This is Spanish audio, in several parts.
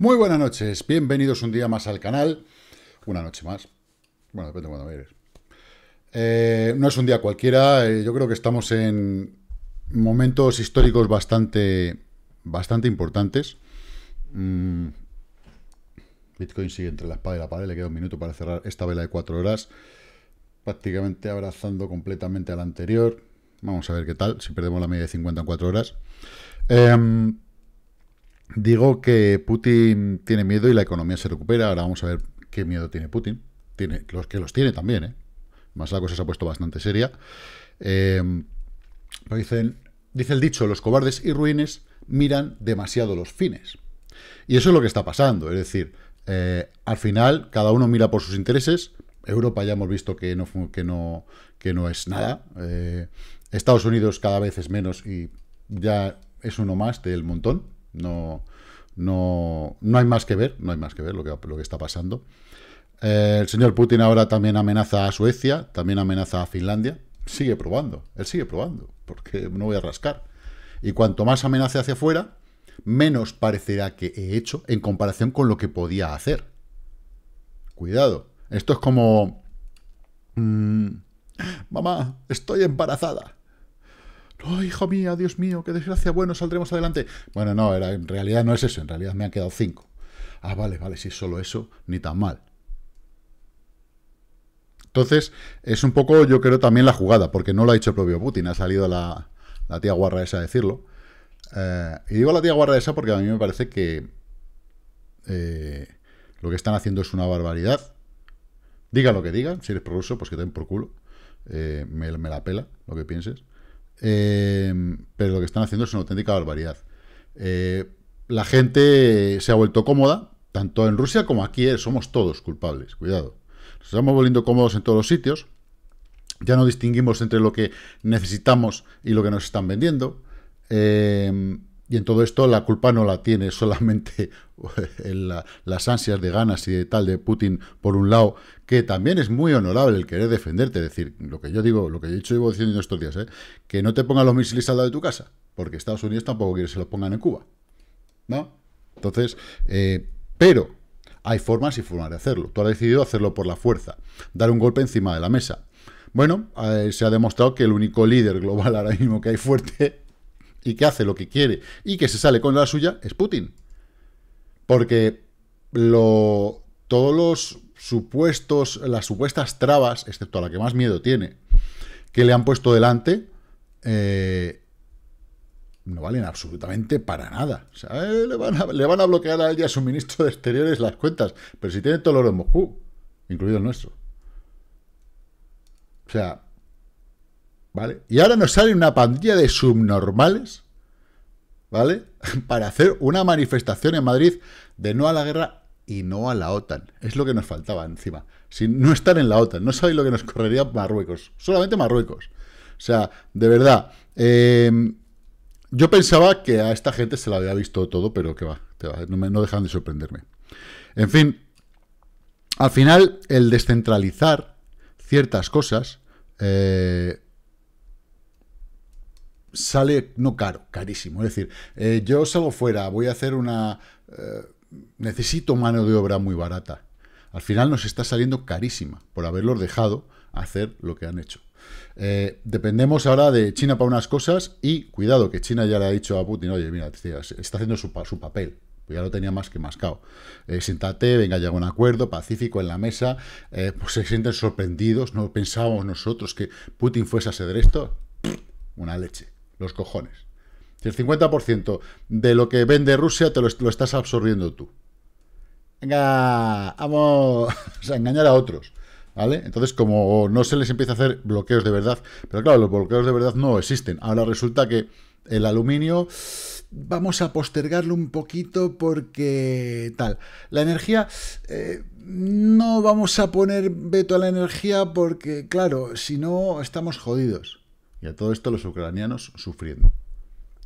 Muy buenas noches, bienvenidos un día más al canal. Una noche más. Bueno, depende de cuando eh, no es un día cualquiera, eh, yo creo que estamos en momentos históricos bastante, bastante importantes. Mm. Bitcoin sigue entre la espada y la pared, le queda un minuto para cerrar esta vela de cuatro horas, prácticamente abrazando completamente a la anterior. Vamos a ver qué tal, si perdemos la media de 50 en 4 horas. Em, Digo que Putin tiene miedo y la economía se recupera. Ahora vamos a ver qué miedo tiene Putin. Tiene, los que los tiene también, ¿eh? Más la cosa se ha puesto bastante seria. Eh, dicen, dice el dicho, los cobardes y ruines miran demasiado los fines. Y eso es lo que está pasando. Es decir, eh, al final cada uno mira por sus intereses. Europa ya hemos visto que no, que no, que no es nada. Estados Unidos cada vez es menos y ya es uno más del montón. No, no, no hay más que ver, no hay más que ver lo que, está pasando. Eh, el señor Putin ahora también amenaza a Suecia, también amenaza a Finlandia. Sigue probando, él sigue probando, porque no voy a rascar. Y cuanto más amenaza hacia afuera, menos parecerá que he hecho en comparación con lo que podía hacer. Cuidado. Esto es como... Mm, mamá, estoy embarazada oh, hijo mío, Dios mío, qué desgracia, bueno, saldremos adelante. Bueno, no, en realidad no es eso, en realidad me han quedado cinco. Ah, vale, vale, si es solo eso, ni tan mal. Entonces, es un poco, yo creo, también la jugada, porque no lo ha hecho el propio Putin, ha salido la, tía guarra esa a decirlo. Eh, y digo la tía guarra esa porque a mí me parece que eh, lo que están haciendo es una barbaridad. Diga lo que digan, si eres pro-Russo, pues que te den por culo. Eh, me la pela lo que pienses. Eh, pero lo que están haciendo es una auténtica barbaridad. Eh, la gente se ha vuelto cómoda, tanto en Rusia como aquí, eh, somos todos culpables, cuidado. Nos estamos volviendo cómodos en todos los sitios, ya no distinguimos entre lo que necesitamos y lo que nos están vendiendo. Y en todo esto la culpa no la tiene solamente eh, las ansias de ganas y de tal de Putin, por un lado, que también es muy honorable el querer defenderte, es decir, lo que yo digo, lo que yo he dicho y voy diciendo estos días, ¿eh? que no te pongan los misiles al lado de tu casa, porque Estados Unidos tampoco quiere que se los pongan en Cuba. ¿No? Entonces, eh, pero hay formas y formas de hacerlo. Tú has decidido hacerlo por la fuerza, dar un golpe encima de la mesa. Bueno, se ha demostrado que el único líder global ahora mismo que hay fuerte y que hace lo que quiere y que se sale con la suya es Putin. Porque lo, todos los supuestos, las supuestas trabas, excepto la que más miedo tiene, que le han puesto delante, eh, no valen absolutamente para nada. O sea, eh, le, van a, a, bloquear a ella su ministro de Exteriores las cuentas, pero si tiene todo lo de en Moscú, incluido el nuestro. O sea, ¿vale? Y ahora nos sale una pandilla de subnormales, ¿vale? Para hacer una manifestación en Madrid de no a la guerra y no a la OTAN. Es lo que nos faltaba encima. Si no están en la OTAN, no sabéis lo que nos correría Marruecos. Solamente Marruecos. O sea, de verdad. Eh, yo pensaba que a esta gente se la había visto todo, pero que va, no, no dejan de sorprenderme. En fin, al final, el descentralizar ciertas cosas eh, sale no caro, carísimo. Es decir, eh, yo salgo fuera, voy a hacer una... Eh, necesito mano de obra muy barata. Al final nos está saliendo carísima por haberlos dejado hacer lo que han hecho. Eh, dependemos ahora de China para unas cosas y cuidado que China ya le ha dicho a Putin, oye, mira, está haciendo su, papel, pues ya lo tenía más que mascado. Eh, siéntate, venga, llega un acuerdo pacífico en la mesa, pues se sienten sorprendidos, no pensábamos nosotros que Putin fuese a hacer esto, una leche. Los cojones. el 50% de lo que vende Rusia te lo, estás absorbiendo tú. Venga, vamos a engañar a otros. ¿Vale? Entonces, como no se les empieza a hacer bloqueos de verdad, pero claro, los bloqueos de verdad no existen. Ahora resulta que el aluminio vamos a postergarlo un poquito porque tal. La energía, eh, no vamos a poner veto a la energía porque, claro, si no, estamos jodidos. Y a todo esto los ucranianos sufriendo.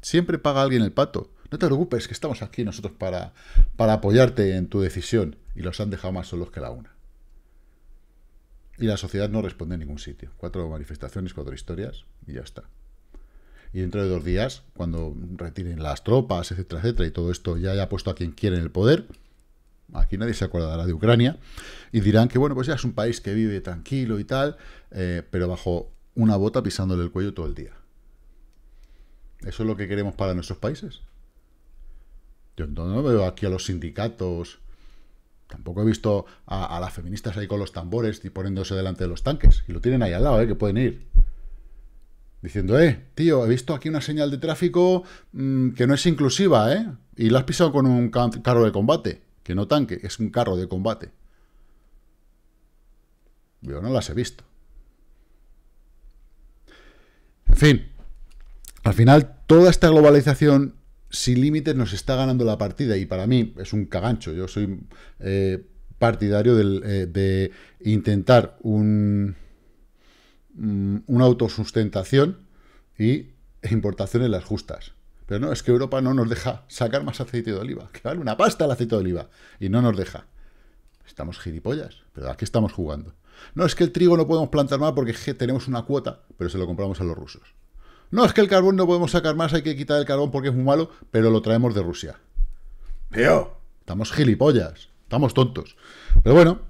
Siempre paga alguien el pato. No te preocupes, que estamos aquí nosotros para, para apoyarte en tu decisión. Y los han dejado más solos que la una. Y la sociedad no responde en ningún sitio. Cuatro manifestaciones, cuatro historias y ya está. Y dentro de dos días, cuando retiren las tropas, etcétera, etcétera, y todo esto ya haya puesto a quien quiere en el poder, aquí nadie se acordará de Ucrania, y dirán que, bueno, pues ya es un país que vive tranquilo y tal, eh, pero bajo una bota pisándole el cuello todo el día. ¿Eso es lo que queremos para nuestros países? Yo no veo aquí a los sindicatos, tampoco he visto a, las feministas ahí con los tambores y poniéndose delante de los tanques. Y lo tienen ahí al lado, ¿eh? que pueden ir. Diciendo, eh, tío, he visto aquí una señal de tráfico mm, que no es inclusiva, ¿eh? Y la has pisado con un carro de combate, que no tanque, es un carro de combate. Yo no las he visto. En fin, al final toda esta globalización sin límites nos está ganando la partida y para mí es un cagancho. Yo soy eh, partidario eh, de intentar un, mm, una autosustentación y importaciones las justas. Pero no, es que Europa no nos deja sacar más aceite de oliva, que vale una pasta el aceite de oliva, y no nos deja. Estamos gilipollas, pero a qué estamos jugando. No es que el trigo no podemos plantar más porque tenemos una cuota, pero se lo compramos a los rusos. No es que el carbón no podemos sacar más, hay que quitar el carbón porque es muy malo, pero lo traemos de Rusia. ¡Veo! estamos gilipollas, estamos tontos. Pero bueno,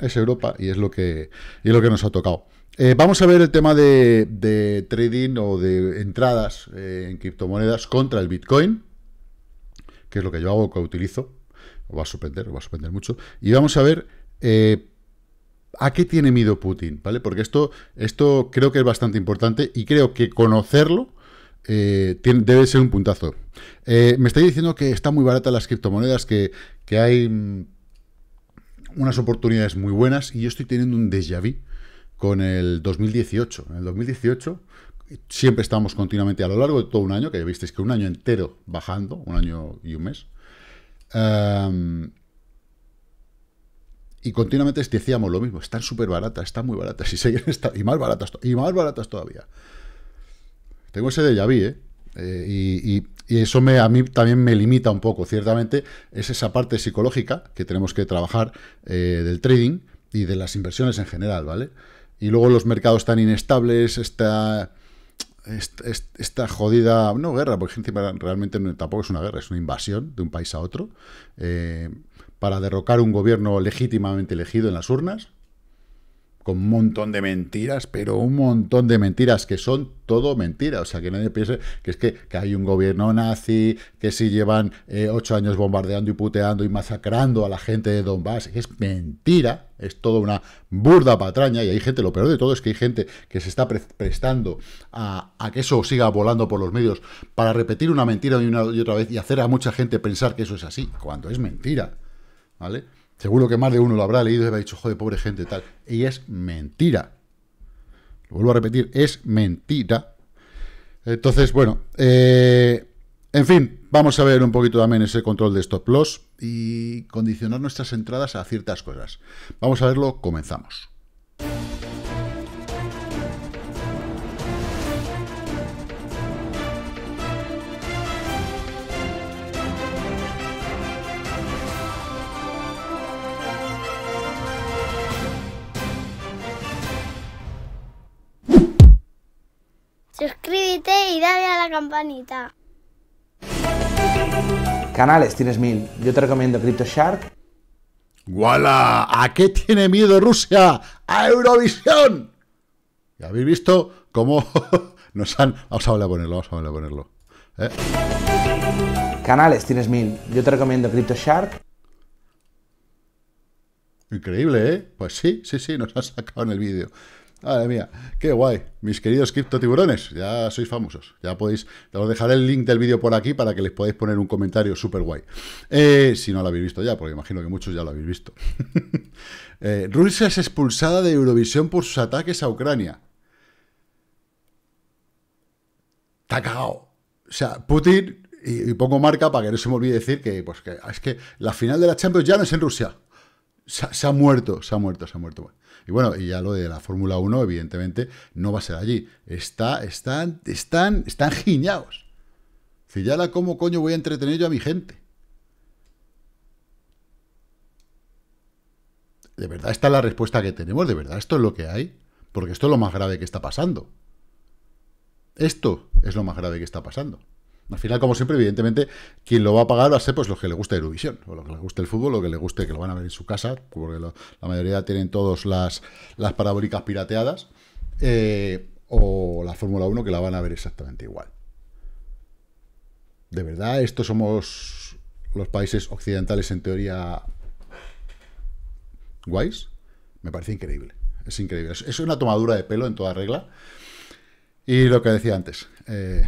es Europa y es lo que, lo que nos ha tocado. Eh, vamos a ver el tema de, trading o de entradas eh, en criptomonedas contra el Bitcoin, que es lo que yo hago, que utilizo. va a sorprender, va a sorprender mucho. Y vamos a ver eh, ¿A qué tiene miedo Putin? ¿Vale? Porque esto, esto creo que es bastante importante y creo que conocerlo eh, debe ser un puntazo. Eh, me estáis diciendo que están muy baratas las criptomonedas, que, que hay mm, unas oportunidades muy buenas y yo estoy teniendo un déjà vu con el 2018. En el 2018 siempre estamos continuamente a lo largo de todo un año, que ya visteis que un año entero bajando, un año y un mes. Y continuamente decíamos lo mismo, están súper baratas, están muy baratas, y siguen y más baratas, y más baratas todavía. Tengo ese de Yaví, ¿eh? eh y, eso me, a mí también me limita un poco, ciertamente, es esa parte psicológica que tenemos que trabajar eh, del trading y de las inversiones en general, ¿vale? Y luego los mercados tan inestables, esta, esta, jodida, no guerra, porque realmente no, tampoco es una guerra, es una invasión de un país a otro. Eh, para derrocar un gobierno legítimamente elegido en las urnas, con un montón de mentiras, pero un montón de mentiras que son todo mentira. O sea, que nadie piense que es que, hay un gobierno nazi, que si llevan eh, ocho años bombardeando y puteando y masacrando a la gente de Donbass. Es mentira, es toda una burda patraña. Y hay gente, lo peor de todo es que hay gente que se está prestando a, a, que eso siga volando por los medios para repetir una mentira y, una, y otra vez y hacer a mucha gente pensar que eso es así, cuando es mentira. ¿vale? Seguro que más de uno lo habrá leído y habrá dicho, joder, pobre gente, tal. Y es mentira. Lo vuelvo a repetir, es mentira. Entonces, bueno, eh, en fin, vamos a ver un poquito también ese control de stop loss y condicionar nuestras entradas a ciertas cosas. Vamos a verlo, comenzamos. campanita. Canales, tienes mil. Yo te recomiendo shark ¡Wala! ¿A qué tiene miedo Rusia? ¡A Eurovisión! y habéis visto cómo nos han... Vamos a volver a ponerlo, vamos a ponerlo. ¿Eh? Canales, tienes mil. Yo te recomiendo shark Increíble, ¿eh? Pues sí, sí, sí, nos han sacado en el vídeo. Madre mía, qué guay. Mis queridos cripto Tiburones, ya sois famosos. Ya podéis, os dejaré el link del vídeo por aquí para que les podáis poner un comentario súper guay. Eh, si no lo habéis visto ya, porque imagino que muchos ya lo habéis visto. Eh, Rusia es expulsada de Eurovisión por sus ataques a Ucrania. Está cagado. O sea, Putin, y, pongo marca para que no se me olvide decir que, pues que es que la final de la Champions ya no es en Rusia. Se, ha muerto, se ha muerto, se ha muerto. Y bueno, y ya lo de la Fórmula 1, evidentemente, no va a ser allí. Está, están, están, están giñados. Si ya la cómo coño voy a entretener yo a mi gente. ¿De verdad esta es la respuesta que tenemos? ¿De verdad esto es lo que hay? Porque esto es lo más grave que está pasando. Esto es lo más grave que está pasando. Al final, como siempre, evidentemente, quien lo va a pagar va a ser pues los que le guste Eurovisión, o los que le guste el fútbol, lo que le guste que lo van a ver en su casa, porque la mayoría tienen todas las, las parabólicas pirateadas, eh, o la Fórmula 1 que la van a ver exactamente igual. De verdad, estos somos los países occidentales en teoría guays. Me parece increíble. Es increíble. Es, una tomadura de pelo en toda regla. Y lo que decía antes. Eh,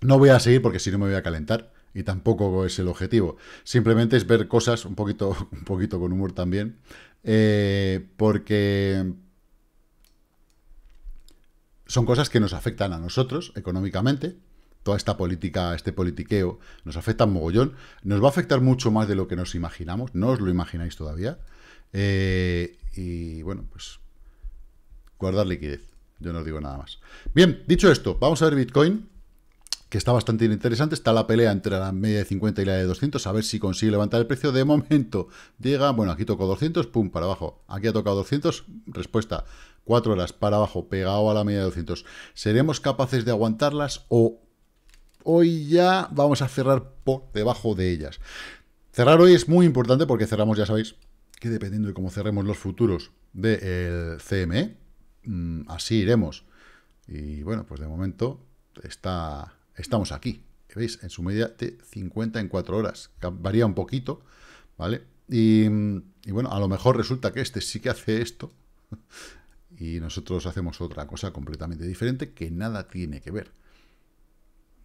no voy a seguir porque si no me voy a calentar y tampoco es el objetivo. Simplemente es ver cosas un poquito, un poquito con humor también, eh, porque son cosas que nos afectan a nosotros económicamente. Toda esta política, este politiqueo, nos afecta mogollón. Nos va a afectar mucho más de lo que nos imaginamos. No os lo imagináis todavía. Eh, y bueno, pues guardar liquidez. Yo no os digo nada más. Bien, dicho esto, vamos a ver Bitcoin que está bastante interesante. Está la pelea entre la media de 50 y la de 200, a ver si consigue levantar el precio. De momento llega, bueno, aquí tocó 200, pum, para abajo. Aquí ha tocado 200, respuesta, 4 horas para abajo, pegado a la media de 200. ¿Seremos capaces de aguantarlas o hoy ya vamos a cerrar por debajo de ellas? Cerrar hoy es muy importante porque cerramos, ya sabéis, que dependiendo de cómo cerremos los futuros del CME, mm, así iremos. Y bueno, pues de momento está estamos aquí. ¿Veis? En su media de 50 en 4 horas. Varía un poquito, ¿vale? Y, bueno, a lo mejor resulta que este sí que hace esto y nosotros hacemos otra cosa completamente diferente que nada tiene que ver.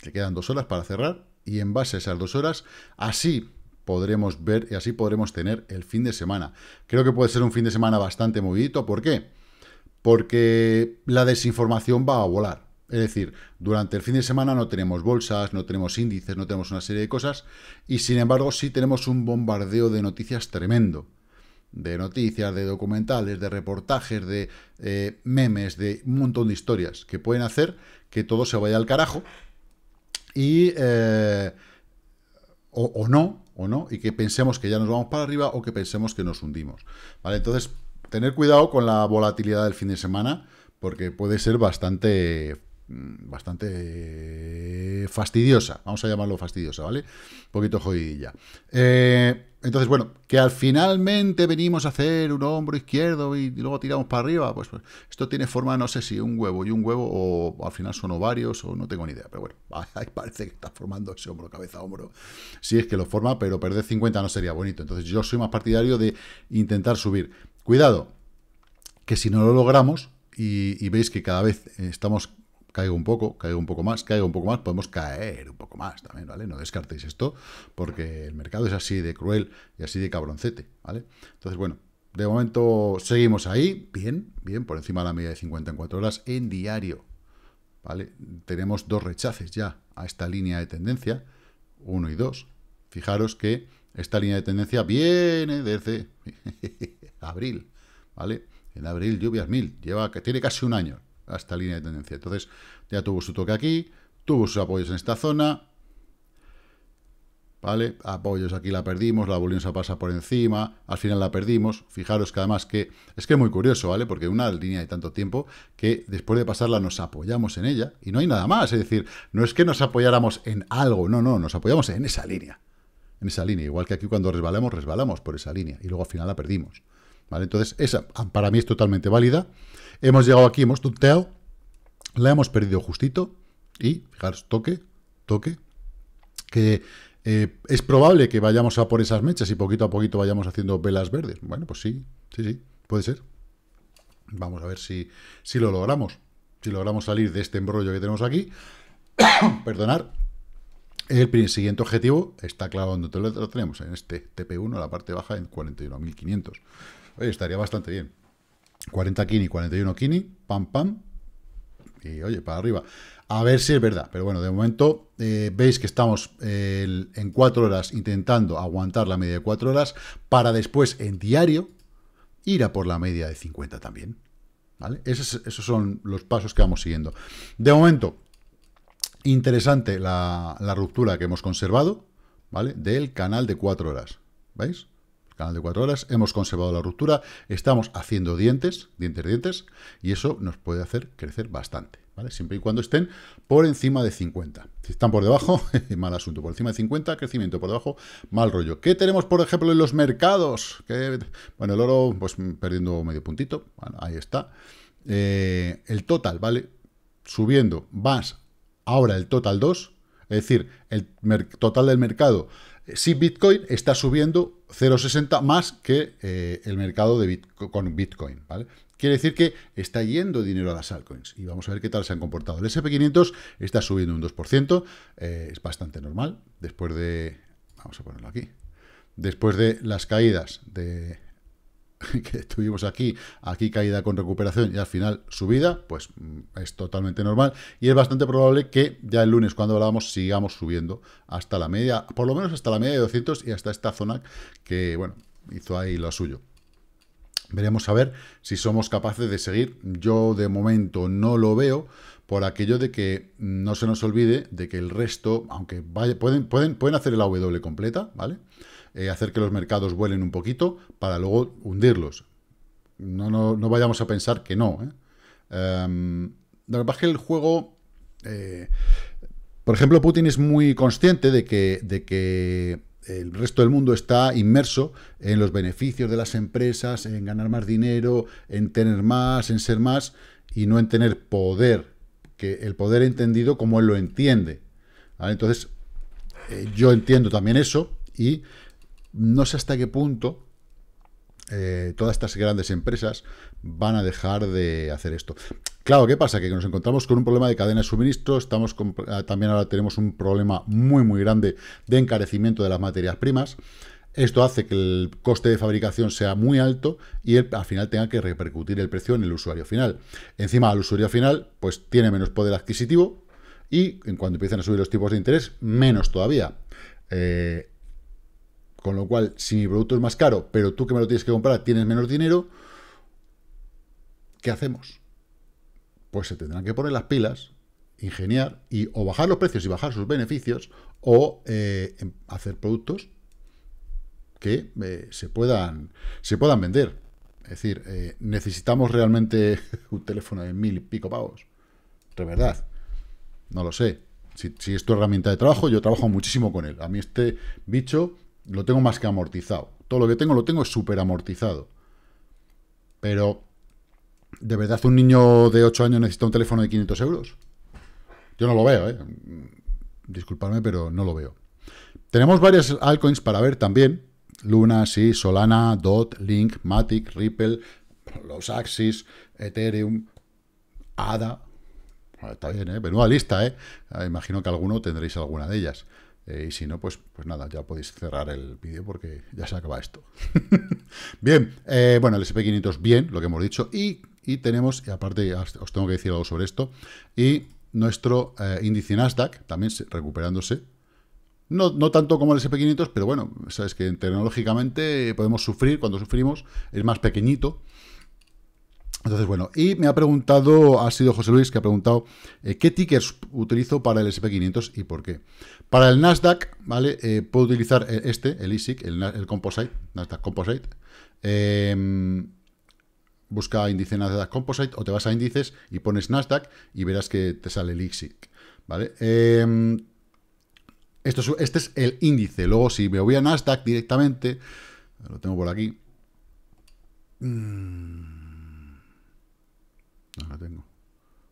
Te quedan dos horas para cerrar y en base a esas dos horas, así podremos ver y así podremos tener el fin de semana. Creo que puede ser un fin de semana bastante movidito. ¿Por qué? Porque la desinformación va a volar. Es decir, durante el fin de semana no tenemos bolsas, no tenemos índices, no tenemos una serie de cosas, y sin embargo sí tenemos un bombardeo de noticias tremendo. De noticias, de documentales, de reportajes, de eh, memes, de un montón de historias que pueden hacer que todo se vaya al carajo y... Eh, o, o no, o no, y que pensemos que ya nos vamos para arriba o que pensemos que nos hundimos. ¿Vale? Entonces, tener cuidado con la volatilidad del fin de semana porque puede ser bastante Mm, bastante eh, fastidiosa, vamos a llamarlo fastidiosa, ¿vale? Un poquito joyilla. Eh, entonces, bueno, que al finalmente venimos a hacer un hombro izquierdo y, luego tiramos para arriba, pues, pues, esto tiene forma, no sé si un huevo y un huevo, o al final son ovarios, o no tengo ni idea, pero bueno, parece que está formando ese hombro, cabeza, hombro. Si es que lo forma, pero perder 50 no sería bonito. Entonces, yo soy más partidario de intentar subir. Cuidado, que si no lo logramos, y, veis que cada vez estamos caiga un poco, caiga un poco más, caiga un poco más, podemos caer un poco más también, ¿vale? No descartéis esto, porque el mercado es así de cruel y así de cabroncete, ¿vale? Entonces, bueno, de momento seguimos ahí, bien, bien, por encima de la media de 54 horas en diario, ¿vale? Tenemos dos rechaces ya a esta línea de tendencia, uno y dos. Fijaros que esta línea de tendencia viene desde abril, ¿vale? En abril lluvias mil, lleva, tiene casi un año, esta línea de tendencia. Entonces, ya tuvo su toque aquí, tuvo sus apoyos en esta zona, ¿vale? Apoyos aquí la perdimos, la volvimos se pasa por encima, al final la perdimos. Fijaros que además que es que es muy curioso, ¿vale? Porque una línea de tanto tiempo que después de pasarla nos apoyamos en ella y no hay nada más. Es decir, no es que nos apoyáramos en algo, no, no, nos apoyamos en esa línea. En esa línea, igual que aquí cuando resbalamos, resbalamos por esa línea y luego al final la perdimos. ¿Vale? Entonces, esa para mí es totalmente válida. Hemos llegado aquí, hemos tuteado, la hemos perdido justito y, fijaros, toque, toque, que eh, es probable que vayamos a por esas mechas y poquito a poquito vayamos haciendo velas verdes. Bueno, pues sí, sí, sí, puede ser. Vamos a ver si, lo logramos, si logramos salir de este embrollo que tenemos aquí. Perdonar. El siguiente objetivo está claro donde lo tenemos, en este TP1, la parte baja, en 41.500. Oye, estaría bastante bien. 40 Kini, 41 Kini, pam, pam, y oye, para arriba. A ver si es verdad, pero bueno, de momento eh, veis que estamos eh, en 4 horas intentando aguantar la media de 4 horas para después en diario ir a por la media de 50 también. ¿Vale? Esos, son los pasos que vamos siguiendo. De momento, interesante la, la ruptura que hemos conservado, ¿vale? Del canal de 4 horas. ¿Veis? canal de cuatro horas, hemos conservado la ruptura, estamos haciendo dientes, dientes, dientes, y eso nos puede hacer crecer bastante, ¿vale? Siempre y cuando estén por encima de 50. Si están por debajo, mal asunto, por encima de 50, crecimiento por debajo, mal rollo. ¿Qué tenemos, por ejemplo, en los mercados? Bueno, el oro, pues perdiendo medio puntito, bueno, ahí está. Eh, el total, ¿vale? Subiendo, más ahora el total 2, es decir, el total del mercado si Bitcoin está subiendo 0,60 más que eh, el mercado con Bitcoin, ¿vale? Quiere decir que está yendo dinero a las altcoins y vamos a ver qué tal se han comportado. El SP500 está subiendo un 2%, eh, es bastante normal, después de... vamos a ponerlo aquí. Después de las caídas de que estuvimos aquí, aquí caída con recuperación y al final subida, pues mm, es totalmente normal y es bastante probable que ya el lunes cuando hablábamos sigamos subiendo hasta la media, por lo menos hasta la media de 200 y hasta esta zona que, bueno, hizo ahí lo suyo. Veremos a ver si somos capaces de seguir. Yo de momento no lo veo por aquello de que no se nos olvide de que el resto, aunque vaya, pueden, pueden, pueden hacer la W completa, ¿vale? vale eh, hacer que los mercados vuelen un poquito para luego hundirlos. No, no, vayamos a pensar que no. lo que pasa es que el juego... Eh, por ejemplo, Putin es muy consciente de que, de que el resto del mundo está inmerso en los beneficios de las empresas, en ganar más dinero, en tener más, en ser más, y no en tener poder, que el poder entendido como él lo entiende. Entonces, eh, yo entiendo también eso, y no sé hasta qué punto eh, todas estas grandes empresas van a dejar de hacer esto. Claro, ¿qué pasa? Que nos encontramos con un problema de cadena de suministro, estamos ah, también ahora tenemos un problema muy muy grande de encarecimiento de las materias primas. Esto hace que el coste de fabricación sea muy alto y al final tenga que repercutir el precio en el usuario final. Encima, al usuario final, pues tiene menos poder adquisitivo y en cuanto empiezan a subir los tipos de interés, menos todavía. Eh, con lo cual, si mi producto es más caro, pero tú que me lo tienes que comprar tienes menos dinero, ¿qué hacemos? Pues se tendrán que poner las pilas, ingeniar y o bajar los precios y bajar sus beneficios o eh, em, hacer productos que eh, se, puedan, se puedan vender. Es decir, eh, necesitamos realmente un teléfono de mil y pico pavos. De verdad. No lo sé. Si, si, es tu herramienta de trabajo, yo trabajo muchísimo con él. A mí este bicho lo tengo más que amortizado. Todo lo que tengo lo tengo súper amortizado. Pero, ¿de verdad un niño de 8 años necesita un teléfono de 500 euros? Yo no lo veo, ¿eh? Disculpadme, pero no lo veo. Tenemos varias altcoins para ver también. Luna, sí, Solana, DOT, Link, Matic, Ripple, los Axis, Ethereum, ADA. está bien, ¿eh? Menuda lista, ¿eh? Ah, imagino que alguno tendréis alguna de ellas. Eh, y si no, pues, pues nada, ya podéis cerrar el vídeo porque ya se acaba esto. bien, eh, bueno, el SP500 bien, lo que hemos dicho. Y, tenemos, y aparte os tengo que decir algo sobre esto, y nuestro eh, índice Nasdaq también recuperándose. No, no tanto como el SP500, pero bueno, sabes que tecnológicamente podemos sufrir, cuando sufrimos es más pequeñito. Entonces, bueno, y me ha preguntado, ha sido José Luis que ha preguntado eh, qué tickers utilizo para el SP500 y por qué. Para el Nasdaq, ¿vale? Eh, puedo utilizar este, el e ISIC, el, Composite, Nasdaq Composite. Em, busca índice Nasdaq Composite o te vas a índices y pones Nasdaq y verás que te sale el e ISIC, ¿vale? Em, esto este es el índice. Luego, si me voy a Nasdaq directamente, lo tengo por aquí. Mm tengo.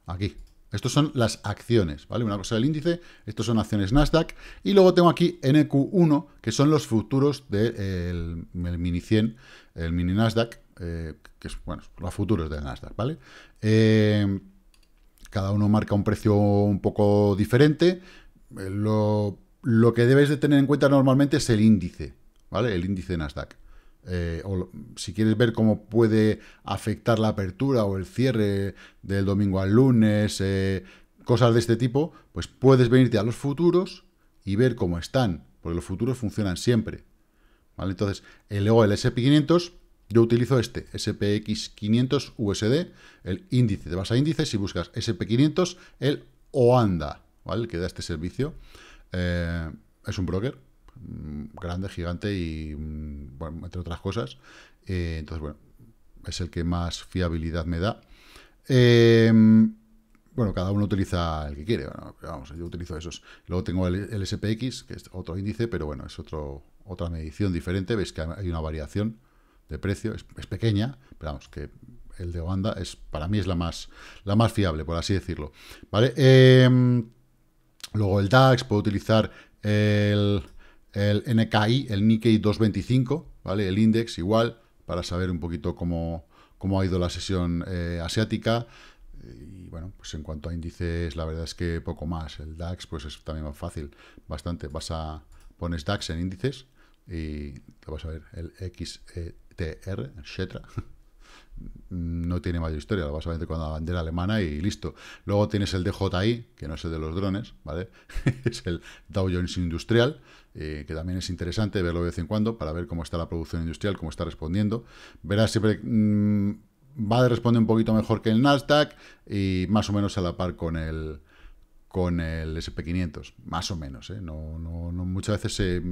Aquí. estas son las acciones, ¿vale? Una cosa el índice, estos son acciones Nasdaq. Y luego tengo aquí NQ1, que son los futuros del mini 100, el mini Nasdaq, eh, que es, bueno, los futuros del Nasdaq, ¿vale? Eh, cada uno marca un precio un poco diferente. Eh, lo, que debes de tener en cuenta normalmente es el índice, ¿vale? El índice Nasdaq. Eh, o si quieres ver cómo puede afectar la apertura o el cierre del domingo al lunes, eh, cosas de este tipo, pues puedes venirte a los futuros y ver cómo están, porque los futuros funcionan siempre. Entonces, el, luego el SP500, yo utilizo este, SPX500 USD, el índice, te vas a índices y buscas SP500, el OANDA, ¿vale? que da este servicio. Eh, es un broker, grande, gigante y, mm, bueno, entre otras cosas. Eh, entonces, bueno, es el que más fiabilidad me da. Em, bueno, cada uno utiliza el que quiere, vamos, yo utilizo esos. Luego tengo el, SPX, que es otro índice, pero bueno, es otro, otra medición diferente. Veis que hay una variación de precio, es, pequeña, pero vamos, que el de Oanda es, para mí es la más, la más fiable, por así decirlo. ¿Vale? Em, luego el DAX, puedo utilizar el el NKI, el Nikkei 225, ¿vale? El index igual, para saber un poquito cómo, ha ido la sesión eh, asiática. Y bueno, pues en cuanto a índices, la verdad es que poco más. El DAX, pues es también más fácil, bastante. Vas a pones DAX en índices y te vas a ver el XTR, e Shetra, no tiene mayor historia, lo vas a ver con la bandera alemana y listo. Luego tienes el DJI, que no es el de los drones, ¿vale? es el Dow Jones Industrial, eh, que también es interesante verlo de vez en cuando para ver cómo está la producción industrial, cómo está respondiendo. Verás siempre... Mm, va a responder un poquito mejor que el Nasdaq y más o menos a la par con el con el SP500, más o menos. ¿eh? No, muchas veces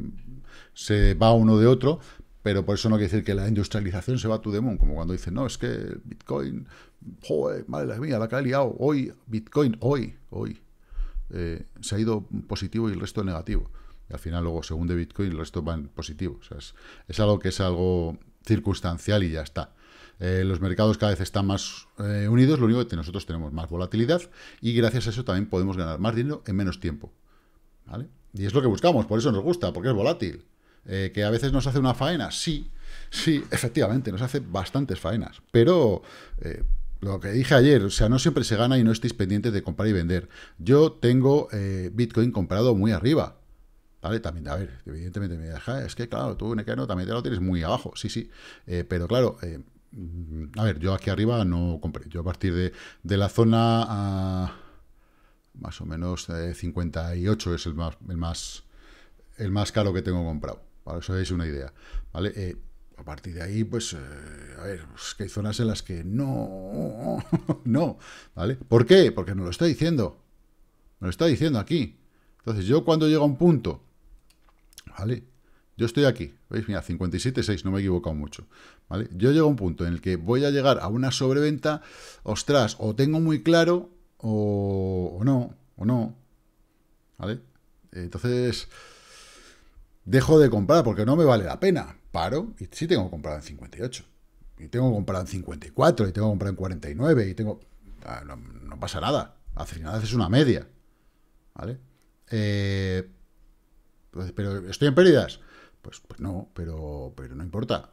se va uno de otro, pero por eso no quiere decir que la industrialización se va a tu demon, como cuando dicen, no, es que Bitcoin, joder, madre mía, la que ha liado, hoy, Bitcoin, hoy, hoy, eh, se ha ido positivo y el resto negativo. Y al final luego, según de Bitcoin, el resto va en positivo. O sea, es, algo que es algo circunstancial y ya está. Eh, los mercados cada vez están más eh, unidos, lo único que nosotros tenemos más volatilidad y gracias a eso también podemos ganar más dinero en menos tiempo. ¿vale? Y es lo que buscamos, por eso nos gusta, porque es volátil. Eh, que a veces nos hace una faena, sí, sí, efectivamente, nos hace bastantes faenas, pero eh, lo que dije ayer, o sea, no siempre se gana y no estéis pendientes de comprar y vender. Yo tengo eh, Bitcoin comprado muy arriba, ¿vale? También, a ver, evidentemente me deja, ah, es que claro, tú en también te lo tienes muy abajo, sí, sí, pero claro... Mm, a ver, yo aquí arriba no compré. Yo a partir de, la zona ah, más o menos 58 es el el, más, el más caro que tengo comprado para que os hagáis una idea, ¿vale? Eh, a partir de ahí, pues, eh, a ver, que hay zonas en las que no, no, ¿vale? ¿Por qué? Porque nos lo está diciendo, Nos lo está diciendo aquí. Entonces, yo cuando llego a un punto, ¿vale? Yo estoy aquí, ¿veis? Mira, 57.6, no me he equivocado mucho, ¿vale? Yo llego a un punto en el que voy a llegar a una sobreventa, ostras, o tengo muy claro, o, o no, o no, ¿vale? Entonces, dejo de comprar porque no me vale la pena. Paro y sí tengo comprado en 58. Y tengo comprado en 54 y tengo comprar en 49 y tengo... Ah, no, pasa nada. Al final haces una media. ¿Vale? Eh, pues, pero estoy en pérdidas. Pues, pues, no, pero, pero no importa.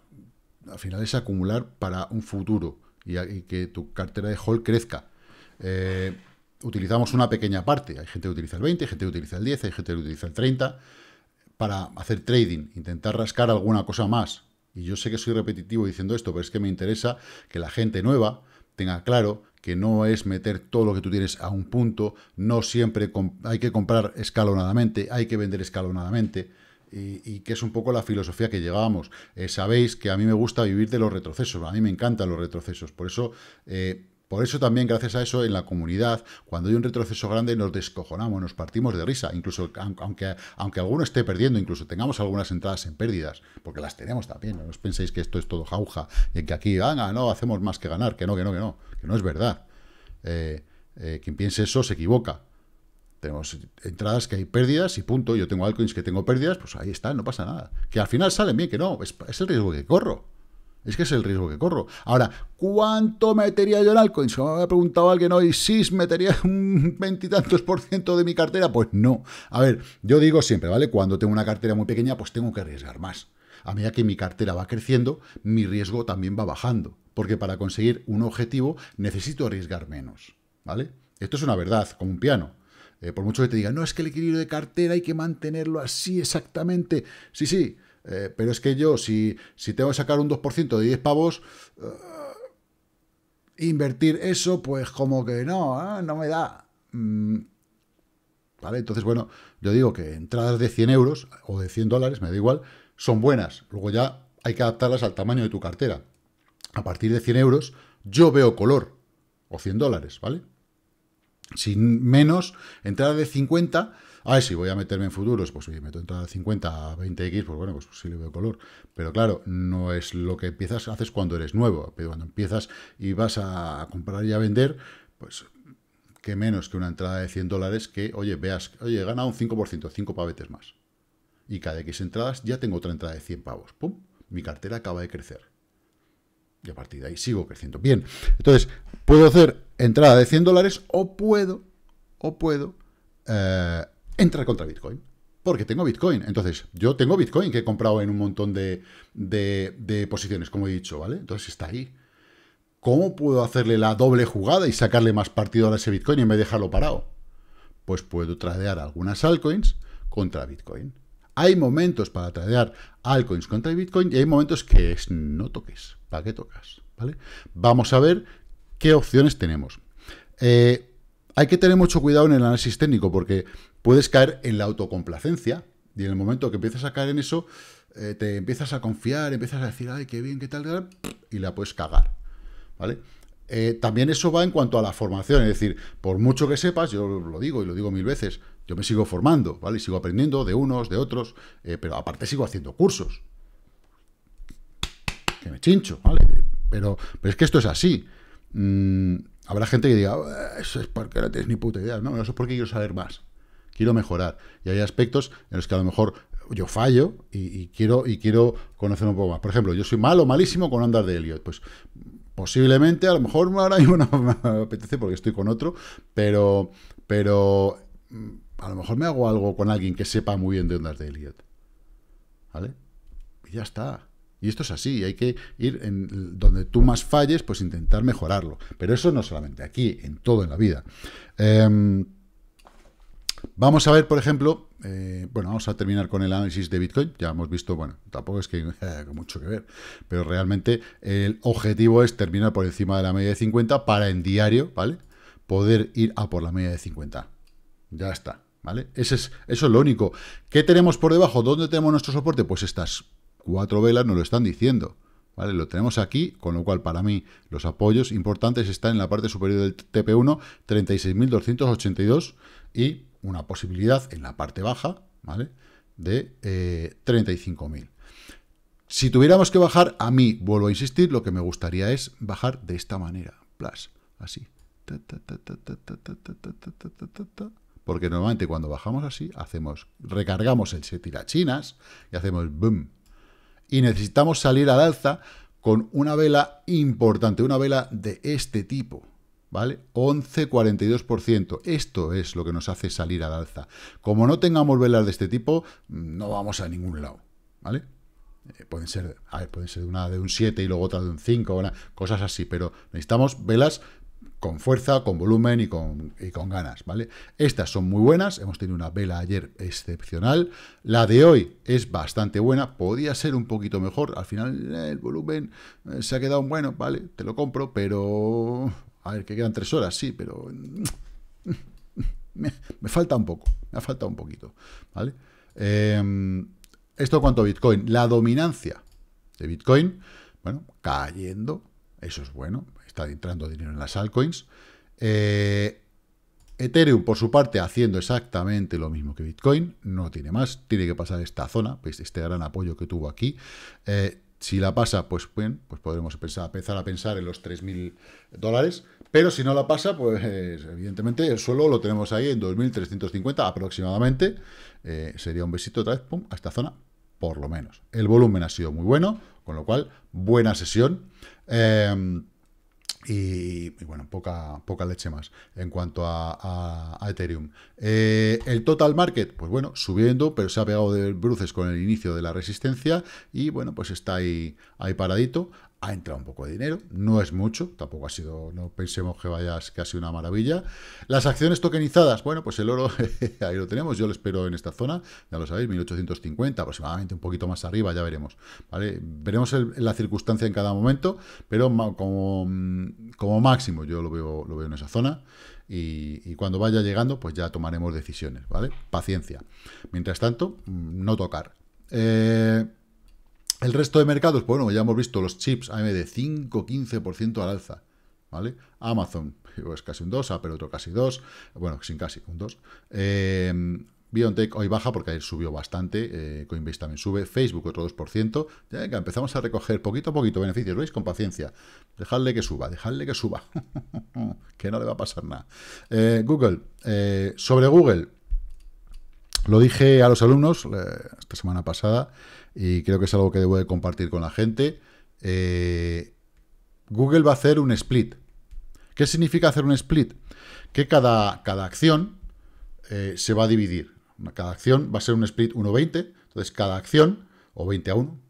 Al final es acumular para un futuro y, que tu cartera de hall crezca. Eh, utilizamos una pequeña parte. Hay gente que utiliza el 20, hay gente que utiliza el 10, hay gente que utiliza el 30 para hacer trading, intentar rascar alguna cosa más. Y yo sé que soy repetitivo diciendo esto, pero es que me interesa que la gente nueva tenga claro que no es meter todo lo que tú tienes a un punto, no siempre hay que comprar escalonadamente, hay que vender escalonadamente, y, que es un poco la filosofía que llegábamos. Eh, sabéis que a mí me gusta vivir de los retrocesos, a mí me encantan los retrocesos, por eso... Eh, por eso también, gracias a eso, en la comunidad, cuando hay un retroceso grande, nos descojonamos, nos partimos de risa, incluso aunque, aunque alguno esté perdiendo, incluso tengamos algunas entradas en pérdidas, porque las tenemos también, no os penséis que esto es todo jauja, y que aquí, venga, no, hacemos más que ganar, que no, que no, que no, que no es verdad. Eh, eh, quien piense eso se equivoca. Tenemos entradas que hay pérdidas y punto. Yo tengo altcoins que tengo pérdidas, pues ahí está, no pasa nada. Que al final salen bien, que no, es el riesgo que corro. Es que es el riesgo que corro. Ahora, ¿cuánto metería yo en altcoins? Si me ha preguntado alguien hoy, si ¿sí metería un veintitantos por ciento de mi cartera? Pues no. A ver, yo digo siempre, ¿vale? Cuando tengo una cartera muy pequeña, pues tengo que arriesgar más. A medida que mi cartera va creciendo, mi riesgo también va bajando. Porque para conseguir un objetivo necesito arriesgar menos, ¿vale? Esto es una verdad, como un piano. Eh, por mucho que te digan, no, es que el equilibrio de cartera hay que mantenerlo así exactamente. Sí, sí, eh, pero es que yo, si, si, tengo que sacar un 2% de 10 pavos, eh, invertir eso, pues como que no, ¿eh? no me da. Mm, ¿Vale? Entonces, bueno, yo digo que entradas de 100 euros o de 100 dólares, me da igual, son buenas. Luego ya hay que adaptarlas al tamaño de tu cartera. A partir de 100 euros, yo veo color. O 100 dólares, ¿vale? Sin menos, entrada de 50 Ah, si voy a meterme en futuros, pues si meto entrada 50 a 20x, pues bueno, pues sí le veo color. Pero claro, no es lo que empiezas, haces cuando eres nuevo. Pero cuando empiezas y vas a comprar y a vender, pues qué menos que una entrada de 100 dólares que, oye, veas, oye, gana un 5%, 5 pavetes más. Y cada X entradas ya tengo otra entrada de 100 pavos. ¡Pum! Mi cartera acaba de crecer. Y a partir de ahí sigo creciendo. Bien, entonces, puedo hacer entrada de 100 dólares o puedo, o puedo eh, entra contra Bitcoin. Porque tengo Bitcoin. Entonces, yo tengo Bitcoin que he comprado en un montón de, posiciones, como he dicho, ¿vale? Entonces está ahí. ¿Cómo puedo hacerle la doble jugada y sacarle más partido a ese Bitcoin y me dejarlo parado? Pues puedo tradear algunas altcoins contra Bitcoin. Hay momentos para tradear altcoins contra Bitcoin y hay momentos que es no toques. ¿Para qué tocas? ¿Vale? Vamos a ver qué opciones tenemos. Eh, hay que tener mucho cuidado en el análisis técnico porque puedes caer en la autocomplacencia y en el momento que empiezas a caer en eso, eh, te empiezas a confiar, empiezas a decir, ay, qué bien, qué tal, y la puedes cagar, ¿vale? Eh, también eso va en cuanto a la formación, es decir, por mucho que sepas, yo lo digo y lo digo mil veces, yo me sigo formando, ¿vale? sigo aprendiendo de unos, de otros, eh, pero aparte sigo haciendo cursos. Que me chincho, ¿vale? Pero, es que esto es así. Mm, habrá gente que diga, ah, eso es porque no tienes ni puta idea, no, eso es porque quiero saber más quiero mejorar. Y hay aspectos en los que a lo mejor yo fallo y, quiero, y quiero conocer un poco más. Por ejemplo, yo soy malo, malísimo con ondas de Elliot. Pues posiblemente, a lo mejor ahora mismo me apetece porque estoy con otro, pero, pero mm, a lo mejor me hago algo con alguien que sepa muy bien de ondas de Elliot. ¿Vale? Y ya está. Y esto es así, hay que ir en donde tú más falles, pues intentar mejorarlo. Pero eso no solamente aquí, en todo en la vida. Em, Vamos a ver, por ejemplo, eh, bueno, vamos a terminar con el análisis de Bitcoin. Ya hemos visto, bueno, tampoco es que haya mucho que ver, pero realmente el objetivo es terminar por encima de la media de 50 para en diario, ¿vale? Poder ir a por la media de 50. Ya está, ¿vale? Ese es, eso es lo único. ¿Qué tenemos por debajo? ¿Dónde tenemos nuestro soporte? Pues estas cuatro velas nos lo están diciendo. ¿Vale? Lo tenemos aquí, con lo cual para mí los apoyos importantes están en la parte superior del TP1, 36.282 y una posibilidad en la parte baja, ¿vale? De 35.000. Si tuviéramos que bajar, a mí, vuelvo a insistir, lo que me gustaría es bajar de esta manera, plus, así. Porque normalmente cuando bajamos así, hacemos, recargamos el setirachinas y y hacemos boom. Y necesitamos salir al alza con una vela importante, una vela de este tipo, ¿vale? 11,42%. Esto es lo que nos hace salir al alza. Como no tengamos velas de este tipo, mm, no vamos a ningún lado, ¿vale? Eh, pueden ser, pueden ser una de un 7 y luego otra de un 5, cosas así, pero necesitamos velas con fuerza, con volumen y con, y con ganas, ¿vale? Estas son muy buenas, hemos tenido una vela ayer excepcional, la de hoy es bastante buena, podía ser un poquito mejor, al final el volumen eh, se ha quedado bueno, ¿vale? Te lo compro, pero a ver, que quedan tres horas, sí, pero... Me, falta un poco, me ha faltado un poquito, ¿vale? Eh, ¿Esto a Bitcoin? La dominancia de Bitcoin, bueno, cayendo, eso es bueno, está entrando dinero en las altcoins. Eh, Ethereum, por su parte, haciendo exactamente lo mismo que Bitcoin, no tiene más, tiene que pasar esta zona, pues este gran apoyo que tuvo aquí. Eh, si la pasa, pues bien, pues podremos empezar a pensar en los 3.000 dólares. Pero si no la pasa, pues eh, evidentemente el suelo lo tenemos ahí en 2.350 aproximadamente. Eh, sería un besito otra vez, a esta zona, por lo menos. El volumen ha sido muy bueno, con lo cual, buena sesión. Em, y, bueno, poca, leche más en cuanto a, Ethereum. Eh, el total market, pues bueno, subiendo, pero se ha pegado de bruces con el inicio de la resistencia y bueno, pues está ahí paradito ha entrado un poco de dinero, no es mucho, tampoco ha sido, no pensemos que vayas casi una maravilla. Las acciones tokenizadas, bueno, pues el oro, ahí lo tenemos, yo lo espero en esta zona, ya lo sabéis, 1850, aproximadamente un poquito más arriba, ya veremos, ¿vale? Veremos la circunstancia en cada momento, pero como, mm, como máximo yo lo veo, lo veo en esa zona. Y, cuando vaya llegando, pues ya tomaremos decisiones, ¿vale? Paciencia. Mientras tanto, mm, no tocar. Eh, el resto de mercados, pues bueno, ya hemos visto los chips AMD 5-15% al alza. ¿Vale? Amazon es casi un 2, Apple otro casi 2, bueno, sin casi, un 2. Eh, em, BioNTech hoy baja porque ayer subió bastante, eh, Coinbase también sube, Facebook otro 2%, ya venga, empezamos a recoger poquito a poquito beneficios, ¿veis? Con paciencia, dejadle que suba, dejadle que suba, que no le va a pasar nada. Eh, Google, eh, sobre Google, lo dije a los alumnos esta semana pasada, y creo que es algo que debo de compartir con la gente. Eh, Google va a hacer un split. ¿Qué significa hacer un split? Que cada, cada acción eh, se va a dividir. Cada acción va a ser un split 1-20, entonces cada acción, o 20 a 1,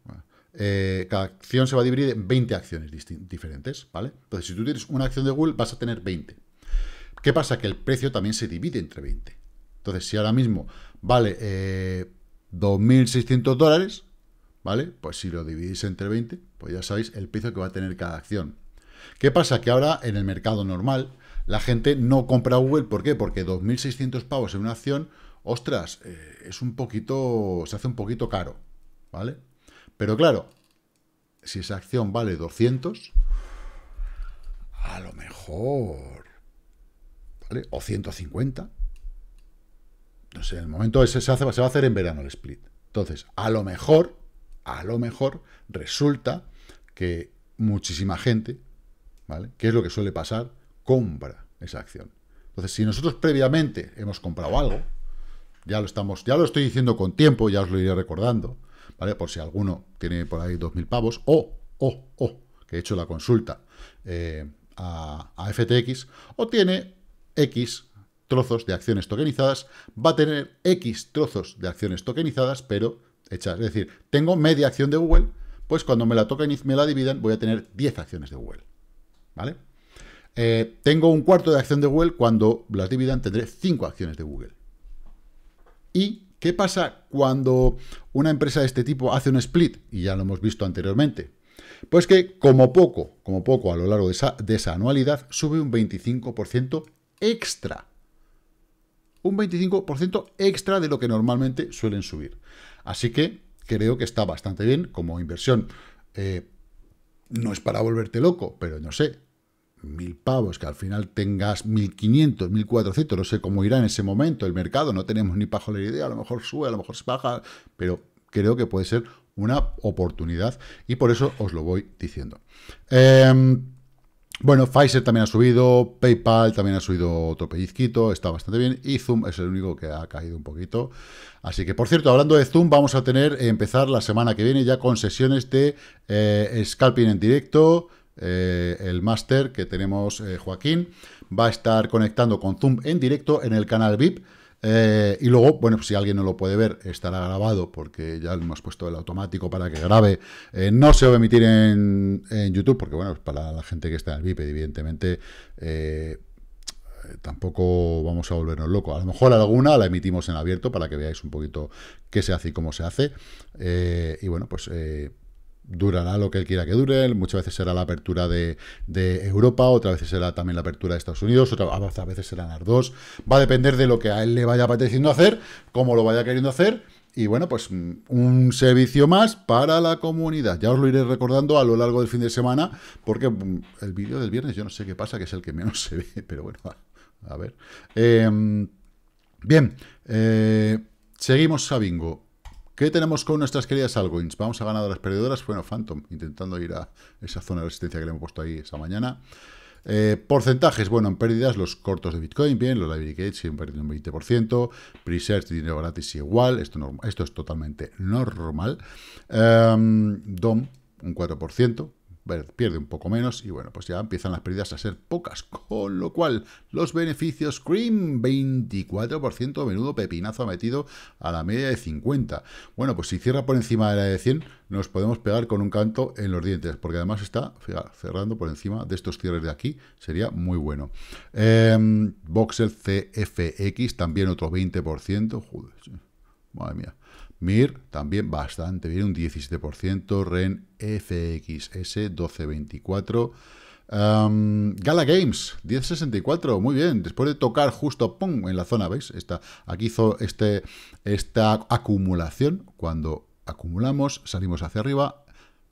eh, cada acción se va a dividir en 20 acciones diferentes, ¿vale? Entonces, si tú tienes una acción de Google, vas a tener 20. ¿Qué pasa? Que el precio también se divide entre 20. Entonces, si ahora mismo vale 2.600 dólares, ¿vale? Pues si lo dividís entre 20, pues ya sabéis el precio que va a tener cada acción. ¿Qué pasa? Que ahora en el mercado normal la gente no compra Google, ¿por qué? Porque 2.600 pavos en una acción, ostras, eh, es un poquito, se hace un poquito caro, ¿vale? Pero claro, si esa acción vale 200, a lo mejor, ¿vale? O 150. No sé, en el momento ese se va a hacer en verano el split. Entonces, a lo mejor a lo mejor resulta que muchísima gente, ¿vale? ¿Qué es lo que suele pasar? Compra esa acción. Entonces, si nosotros previamente hemos comprado algo, ya lo estamos, ya lo estoy diciendo con tiempo, ya os lo iré recordando, ¿vale? Por si alguno tiene por ahí 2.000 pavos, o, o, o, que he hecho la consulta eh, a, a FTX, o tiene X trozos de acciones tokenizadas, va a tener X trozos de acciones tokenizadas, pero es decir, tengo media acción de Google, pues cuando me la toquen y me la dividan, voy a tener 10 acciones de Google. ¿Vale? Eh, tengo un cuarto de acción de Google, cuando las dividan tendré 5 acciones de Google. ¿Y qué pasa cuando una empresa de este tipo hace un split? Y ya lo hemos visto anteriormente. Pues que como poco, como poco a lo largo de esa, de esa anualidad, sube un 25% extra. Un 25% extra de lo que normalmente suelen subir. Así que creo que está bastante bien como inversión. Eh, no es para volverte loco, pero no sé, mil pavos, que al final tengas 1500, 1400, no sé cómo irá en ese momento el mercado, no tenemos ni la idea, a lo mejor sube, a lo mejor se baja, pero creo que puede ser una oportunidad y por eso os lo voy diciendo. Em, bueno, Pfizer también ha subido, PayPal también ha subido otro pellizquito, está bastante bien, y Zoom es el único que ha caído un poquito. Así que, por cierto, hablando de Zoom, vamos a tener, eh, empezar la semana que viene ya con sesiones de eh, scalping en directo, eh, el máster que tenemos Joaquín, va a estar conectando con Zoom en directo en el canal VIP, eh, y luego, bueno, pues si alguien no lo puede ver, estará grabado porque ya hemos puesto el automático para que grabe. Eh, no se va a emitir en, YouTube porque, bueno, para la gente que está en el VIP, evidentemente, eh, tampoco vamos a volvernos locos. A lo mejor alguna la emitimos en abierto para que veáis un poquito qué se hace y cómo se hace. y bueno, pues durará lo que él quiera que dure, muchas veces será la apertura de, Europa, otras veces será también la apertura de Estados Unidos, otras veces serán las dos, va a depender de lo que a él le vaya apeteciendo hacer, cómo lo vaya queriendo hacer, y bueno, pues mm, un servicio más para la comunidad. Ya os lo iré recordando a lo largo del fin de semana, porque mm, el vídeo del viernes yo no sé qué pasa, que es el que menos se ve, pero bueno, a, ver. Em, bien, eh, seguimos a ¿Qué tenemos con nuestras queridas Algoins? Vamos a ganar las perdedoras. Bueno, Phantom, intentando ir a esa zona de resistencia que le hemos puesto ahí esa mañana. Eh, porcentajes, bueno, en pérdidas los cortos de Bitcoin, bien, los Library Gates siempre un 20%, Presearch, dinero gratis igual, esto, esto es totalmente normal. Em, DOM, un 4%, pierde un poco menos y bueno, pues ya empiezan las pérdidas a ser pocas, con lo cual los beneficios Cream 24%, menudo pepinazo ha metido a la media de 50. Bueno, pues si cierra por encima de la de 100, nos podemos pegar con un canto en los dientes, porque además está cerrando por encima de estos cierres de aquí, sería muy bueno. Boxer em, CFX, también otro 20%, joder, madre mía. MIR también bastante bien, un 17%, REN FXS 1224. Gala Games, 1064, muy bien. Después de tocar justo pum, en la zona, ¿veis? aquí hizo este, esta acumulación. Cuando acumulamos, salimos hacia arriba,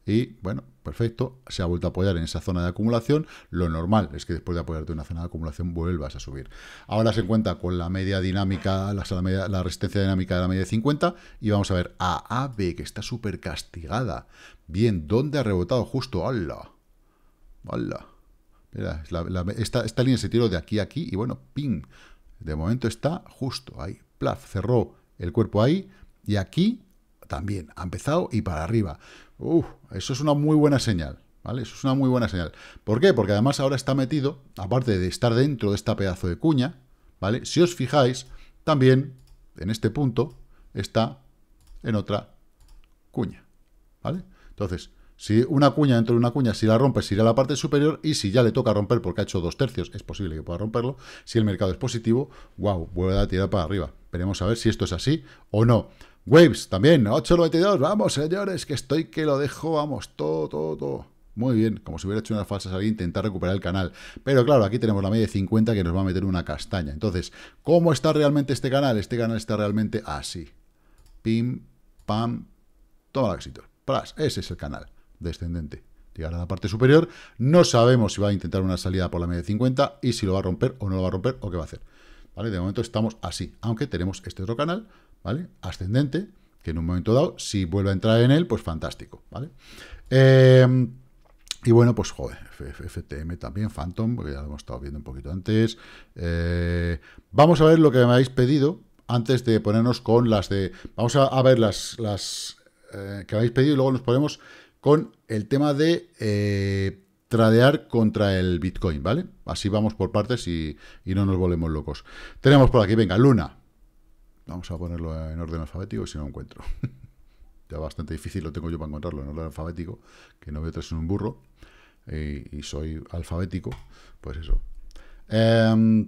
y bueno, perfecto, se ha vuelto a apoyar en esa zona de acumulación, lo normal es que después de apoyarte en una zona de acumulación vuelvas a subir. Ahora se encuentra con la media dinámica, la, resistencia dinámica de la media de 50 y vamos a ver a AB que está súper castigada. Bien, ¿dónde ha rebotado? Justo, ¡hala! ¡hala! Mira, esta, esta, línea se tiró de aquí a aquí y bueno, ¡ping! De momento está justo ahí, plaf, cerró el cuerpo ahí y aquí también ha empezado y para arriba eso es una muy buena señal, ¿vale? Eso es una muy buena señal. ¿Por qué? Porque además ahora está metido, aparte de estar dentro de esta pedazo de cuña, ¿vale? Si os fijáis, también en este punto está en otra cuña, ¿vale? Entonces, si una cuña dentro de una cuña, si la rompes, irá a la parte superior y si ya le toca romper porque ha hecho dos tercios, es posible que pueda romperlo. Si el mercado es positivo, wow, vuelve a tirar para arriba. Veremos a ver si esto es así o no. Waves también, 8.92. Vamos, señores, que estoy que lo dejo, vamos, todo, todo, todo. Muy bien, como si hubiera hecho una falsa salida, intentar recuperar el canal. Pero claro, aquí tenemos la media de 50 que nos va a meter una castaña. Entonces, ¿cómo está realmente este canal? Este canal está realmente así. Pim, pam, toma el éxito. Plas, ese es el canal descendente. Llegar a la parte superior, no sabemos si va a intentar una salida por la media de 50 y si lo va a romper o no lo va a romper o qué va a hacer. ¿Vale? De momento estamos así, aunque tenemos este otro canal ¿vale? Ascendente, que en un momento dado, si vuelve a entrar en él, pues fantástico, ¿vale? Em, y bueno, pues joder, FTM también, Phantom, porque ya lo hemos estado viendo un poquito antes. Eh, vamos a ver lo que me habéis pedido antes de ponernos con las de... Vamos a, ver las, las eh, que habéis pedido y luego nos ponemos con el tema de eh, tradear contra el Bitcoin, ¿vale? Así vamos por partes y, y no nos volvemos locos. Tenemos por aquí, venga, Luna, Vamos a ponerlo en orden alfabético si no encuentro. ya bastante difícil lo tengo yo para encontrarlo en orden alfabético, que no veo tres en un burro y, soy alfabético, pues eso. Em,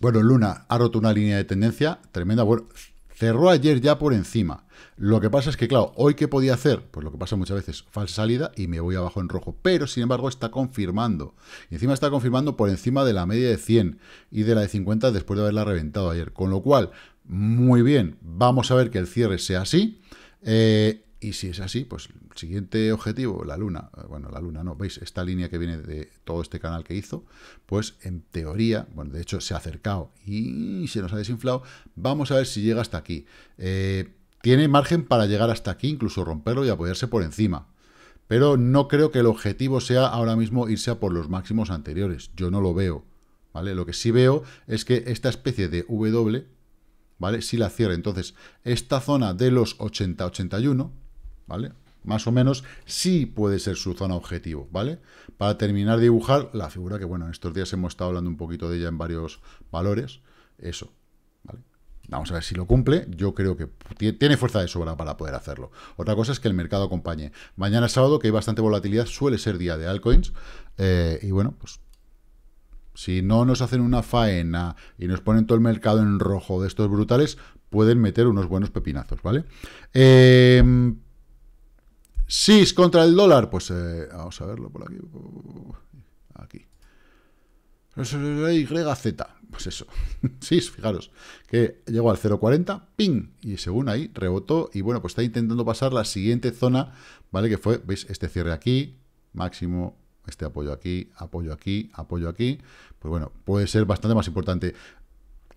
bueno, Luna ha roto una línea de tendencia tremenda. Bueno, cerró ayer ya por encima. Lo que pasa es que, claro, hoy qué podía hacer, pues lo que pasa muchas veces, falsa salida y me voy abajo en rojo. Pero, sin embargo, está confirmando. Y encima está confirmando por encima de la media de 100 y de la de 50 después de haberla reventado ayer. Con lo cual, muy bien, vamos a ver que el cierre sea así. Eh, y si es así, pues el siguiente objetivo, la luna, eh, bueno, la luna no, veis, esta línea que viene de todo este canal que hizo, pues en teoría, bueno, de hecho se ha acercado y se nos ha desinflado, vamos a ver si llega hasta aquí. Eh, tiene margen para llegar hasta aquí, incluso romperlo y apoyarse por encima. Pero no creo que el objetivo sea ahora mismo irse a por los máximos anteriores, yo no lo veo. ¿Vale? Lo que sí veo es que esta especie de W, ¿vale? Si la cierre, Entonces, esta zona de los 80-81, ¿vale? Más o menos, sí puede ser su zona objetivo, ¿vale? Para terminar de dibujar la figura que, bueno, en estos días hemos estado hablando un poquito de ella en varios valores. Eso, ¿vale? Vamos a ver si lo cumple. Yo creo que tiene fuerza de sobra para poder hacerlo. Otra cosa es que el mercado acompañe. Mañana sábado, que hay bastante volatilidad, suele ser día de altcoins. Eh, y bueno, pues si no nos hacen una faena y nos ponen todo el mercado en rojo de estos brutales, pueden meter unos buenos pepinazos, ¿vale? Em, SIS contra el dólar, pues eh, vamos a verlo por aquí. Aquí. YZ, pues eso. SIS, fijaros, que llegó al 0.40, ping, y según ahí rebotó, y bueno, pues está intentando pasar la siguiente zona, ¿vale? Que fue, veis, este cierre aquí, máximo, este apoyo aquí, apoyo aquí, apoyo aquí, pues bueno, puede ser bastante más importante.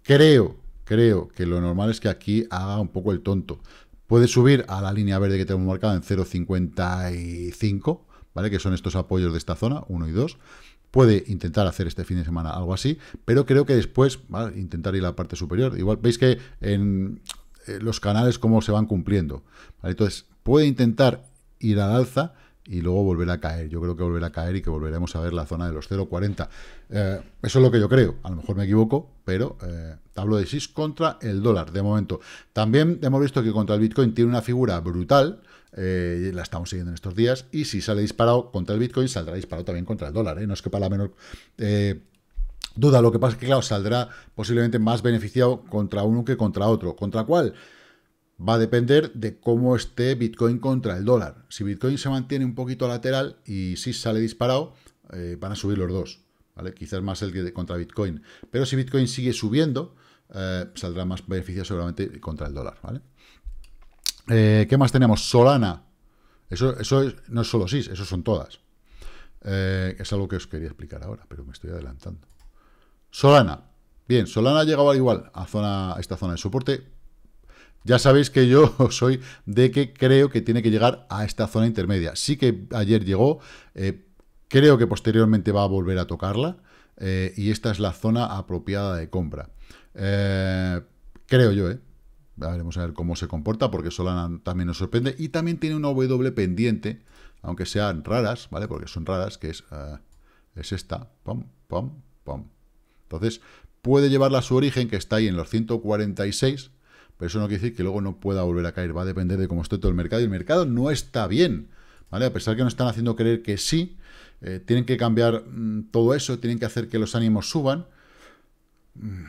Creo, creo que lo normal es que aquí haga un poco el tonto. Puede subir a la línea verde que tenemos marcada en 0.55, ¿vale? Que son estos apoyos de esta zona, 1 y 2. Puede intentar hacer este fin de semana algo así, pero creo que después intentar ir a la parte superior. Igual veis que en eh, los canales cómo se van cumpliendo. Entonces, puede intentar ir al alza, y luego volverá a caer. Yo creo que volverá a caer y que volveremos a ver la zona de los 0,40. Eh, eso es lo que yo creo. A lo mejor me equivoco, pero eh, hablo de SIS contra el dólar de momento. También hemos visto que contra el Bitcoin tiene una figura brutal. Eh, la estamos siguiendo en estos días. Y si sale disparado contra el Bitcoin, saldrá disparado también contra el dólar. ¿eh? No es que para la menor duda. Lo que pasa es que, claro, saldrá posiblemente más beneficiado contra uno que contra otro. ¿Contra cuál? va a depender de cómo esté Bitcoin contra el dólar. Si Bitcoin se mantiene un poquito lateral y si sale disparado, eh, van a subir los dos. ¿vale? Quizás más el que contra Bitcoin. Pero si Bitcoin sigue subiendo, eh, saldrá más beneficio seguramente contra el dólar. Eh, ¿Qué más tenemos? Solana. Eso, eso no es solo SIS, eso son todas. es algo que os quería explicar ahora, pero me estoy adelantando. Solana. Bien, Solana ha llegado al igual a, zona, a esta zona de soporte ya sabéis que yo soy de que creo que tiene que llegar a esta zona intermedia. Sí que ayer llegó, eh, creo que posteriormente va a volver a tocarla eh, y esta es la zona apropiada de compra. Eh, creo yo, ¿eh? Veremos a ver cómo se comporta porque Solana también nos sorprende y también tiene una W pendiente, aunque sean raras, ¿vale? Porque son raras, que es, esta. Pom, pam, Entonces, puede llevarla a su origen que está ahí en los 146, pero eso no quiere decir que luego no pueda volver a caer. Va a depender de cómo esté todo el mercado. Y el mercado no está bien. ¿Vale? A pesar que nos están haciendo creer que sí, eh, tienen que cambiar mm, todo eso, tienen que hacer que los ánimos suban. Mm,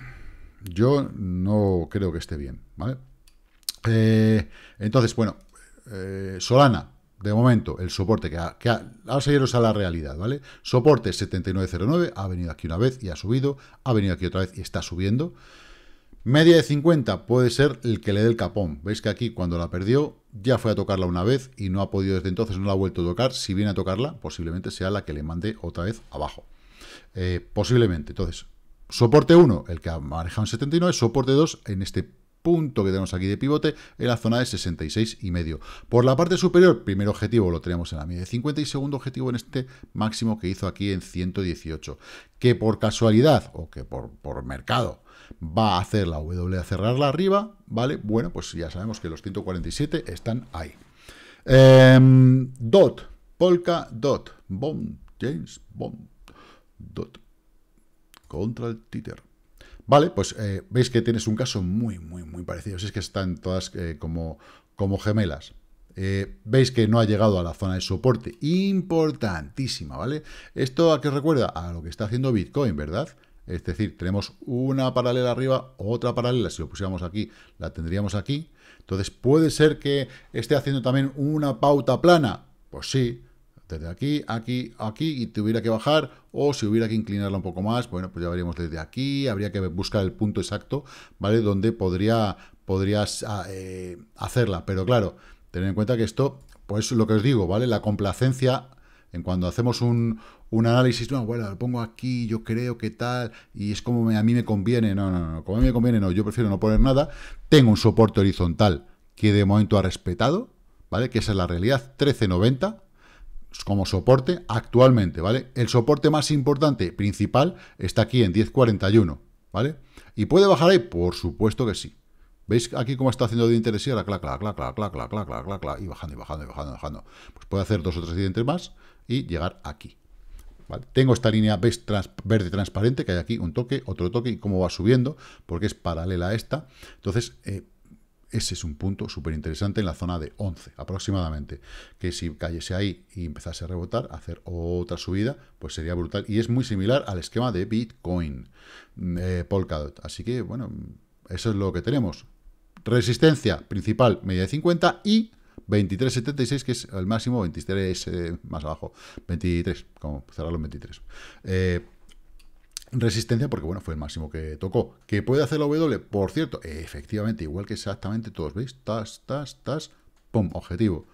yo no creo que esté bien, ¿vale? Eh, entonces, bueno, eh, Solana, de momento, el soporte que, ha, que ha, vamos a a la realidad, ¿vale? Soporte 7909, ha venido aquí una vez y ha subido, ha venido aquí otra vez y está subiendo. Media de 50 puede ser el que le dé el capón. Veis que aquí cuando la perdió ya fue a tocarla una vez y no ha podido desde entonces, no la ha vuelto a tocar. Si viene a tocarla, posiblemente sea la que le mande otra vez abajo. Eh, posiblemente. Entonces, soporte 1, el que ha manejado en 79, soporte 2 en este punto que tenemos aquí de pivote en la zona de 66 y medio. Por la parte superior, primer objetivo lo tenemos en la media de 50 y segundo objetivo en este máximo que hizo aquí en 118. Que por casualidad o que por, por mercado va a hacer la W a cerrarla arriba, ¿vale? Bueno, pues ya sabemos que los 147 están ahí. Em, dot, Polka, Dot, Bond, James Bond, Dot, contra el títer. Vale, pues eh, veis que tienes un caso muy, muy, muy parecido. Si es que están todas eh, como, gemelas. Eh, veis que no ha llegado a la zona de soporte. Importantísima, ¿vale? ¿Esto a qué recuerda? A lo que está haciendo Bitcoin, ¿verdad? Es decir, tenemos una paralela arriba, otra paralela, si lo pusiéramos aquí, la tendríamos aquí. Entonces, ¿puede ser que esté haciendo también una pauta plana? Pues sí, desde aquí, aquí, aquí, y tuviera que bajar, o si hubiera que inclinarla un poco más, bueno, pues ya veríamos desde aquí, habría que buscar el punto exacto, ¿vale? Donde podría, podrías ah, eh, hacerla, pero claro, tener en cuenta que esto, pues lo que os digo, ¿vale? La complacencia, en cuando hacemos un, un análisis, no, bueno, lo pongo aquí, yo creo que tal, y es como a mí me conviene, no, no, no, como a mí me conviene, no, yo prefiero no poner nada, tengo un soporte horizontal que de momento ha respetado, ¿vale? Que esa es la realidad, 1390 como soporte actualmente, ¿vale? El soporte más importante, principal, está aquí en 1041, ¿vale? ¿Y puede bajar ahí? Por supuesto que sí. ¿Veis aquí cómo está haciendo de interés? Y ahora, clac, clac, clac, clac, clac, clac, clac, clac, y bajando, y bajando, y bajando, bajando. Pues puede hacer dos o tres dientes más y llegar aquí. Tengo esta línea verde transparente, que hay aquí un toque, otro toque, y cómo va subiendo, porque es paralela a esta. Entonces, eh, ese es un punto súper interesante en la zona de 11 aproximadamente, que si cayese ahí y empezase a rebotar, hacer otra subida, pues sería brutal. Y es muy similar al esquema de Bitcoin, mm, eh, Polkadot. Así que, bueno, eso es lo que tenemos. Resistencia principal, media de 50 y 23.76, que es el máximo, 23 eh, más abajo, 23, como cerrar los 23. Eh, resistencia porque, bueno, fue el máximo que tocó. ¿Que puede hacer la W? Por cierto, efectivamente, igual que exactamente todos, ¿veis? Tas, tas, tas, pum, objetivo.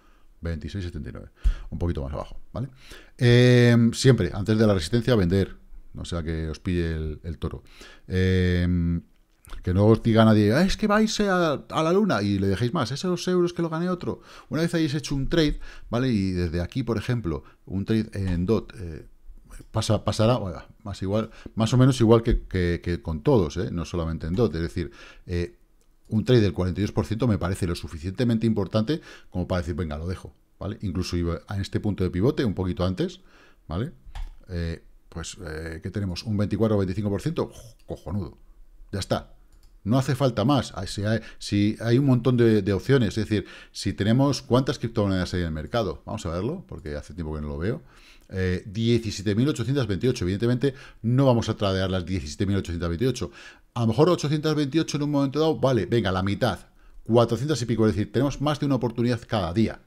26.79, un poquito más abajo, ¿vale? Em, siempre, antes de la resistencia, vender, no sea que os pille el, toro. Eh, que no os diga nadie, ah, es que vais a, la luna y le dejéis más, esos euros que lo gane otro. Una vez hayáis hecho un trade, ¿vale? Y desde aquí, por ejemplo, un trade en DOT eh, pasa, pasará más, igual, más o menos igual que, con todos, ¿eh? no solamente en DOT. Es decir, eh, un trade del 42% me parece lo suficientemente importante como para decir, venga, lo dejo. ¿vale? Incluso iba a este punto de pivote, un poquito antes, ¿vale? pues, que ¿qué tenemos? Un 24 o 25%, cojonudo. Ya está. No hace falta más. Si hay, un montón de, opciones, es decir, si tenemos cuántas criptomonedas hay en el mercado, vamos a verlo, porque hace tiempo que no lo veo. 17.828, eh, evidentemente no vamos a tradear las 17.828. A lo mejor 828 en un momento dado, vale, venga, la mitad, 400 y pico, es decir, tenemos más de una oportunidad cada día.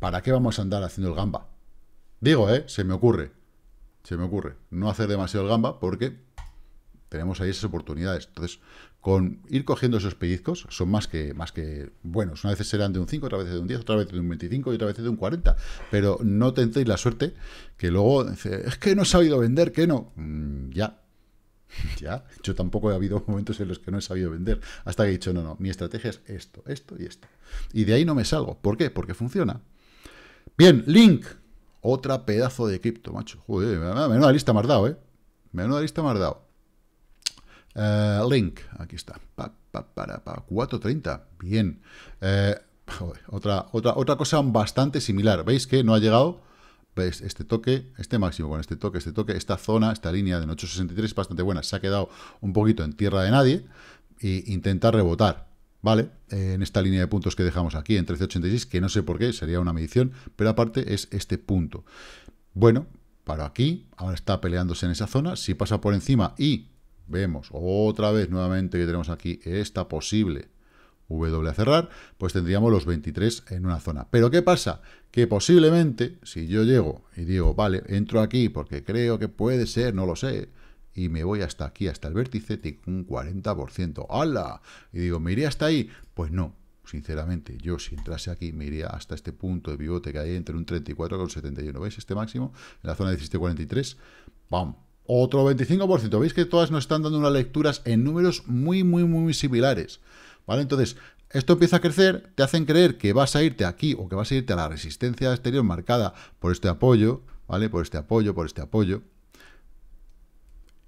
¿Para qué vamos a andar haciendo el gamba? Digo, ¿eh? Se me ocurre. Se me ocurre. No hacer demasiado el gamba porque tenemos ahí esas oportunidades. Entonces, con ir cogiendo esos pellizcos, son más que, más que buenos. Una vez serán de un 5, otra vez de un 10, otra vez de un 25 y otra vez de un 40. Pero no tentéis la suerte que luego, es que no he sabido vender, que no. Mm, ya, ya, yo tampoco he habido momentos en los que no he sabido vender, hasta que he dicho, no, no, mi estrategia es esto, esto y esto. Y de ahí no me salgo. ¿Por qué? Porque funciona. Bien, Link, otra pedazo de cripto, macho. Joder, menuda lista me dado, ¿eh? Menuda lista más dado. ¿eh? Eh, link, aquí está, para, pa, 4.30, bien. Eh, otra, otra, otra cosa bastante similar, ¿veis que no ha llegado? Este toque, este máximo, con este toque, este toque, esta zona, esta línea de 8.63 bastante buena, se ha quedado un poquito en tierra de nadie e intenta rebotar, ¿vale? En esta línea de puntos que dejamos aquí, en 13.86, que no sé por qué, sería una medición, pero aparte es este punto. Bueno, para aquí, ahora está peleándose en esa zona, si pasa por encima y vemos otra vez nuevamente que tenemos aquí esta posible W a cerrar, pues tendríamos los 23 en una zona. Pero ¿qué pasa? Que posiblemente, si yo llego y digo, vale, entro aquí porque creo que puede ser, no lo sé, y me voy hasta aquí, hasta el vértice, tengo un 40%. ¡Hala! Y digo, ¿me iría hasta ahí? Pues no, sinceramente, yo si entrase aquí me iría hasta este punto de pivote que hay entre un 34 con 71. ¿Veis este máximo? En la zona de 17.43, ¡pam! Otro 25%. Veis que todas nos están dando unas lecturas en números muy, muy, muy similares. ¿Vale? Entonces, esto empieza a crecer, te hacen creer que vas a irte aquí o que vas a irte a la resistencia exterior marcada por este apoyo, ¿vale? Por este apoyo, por este apoyo.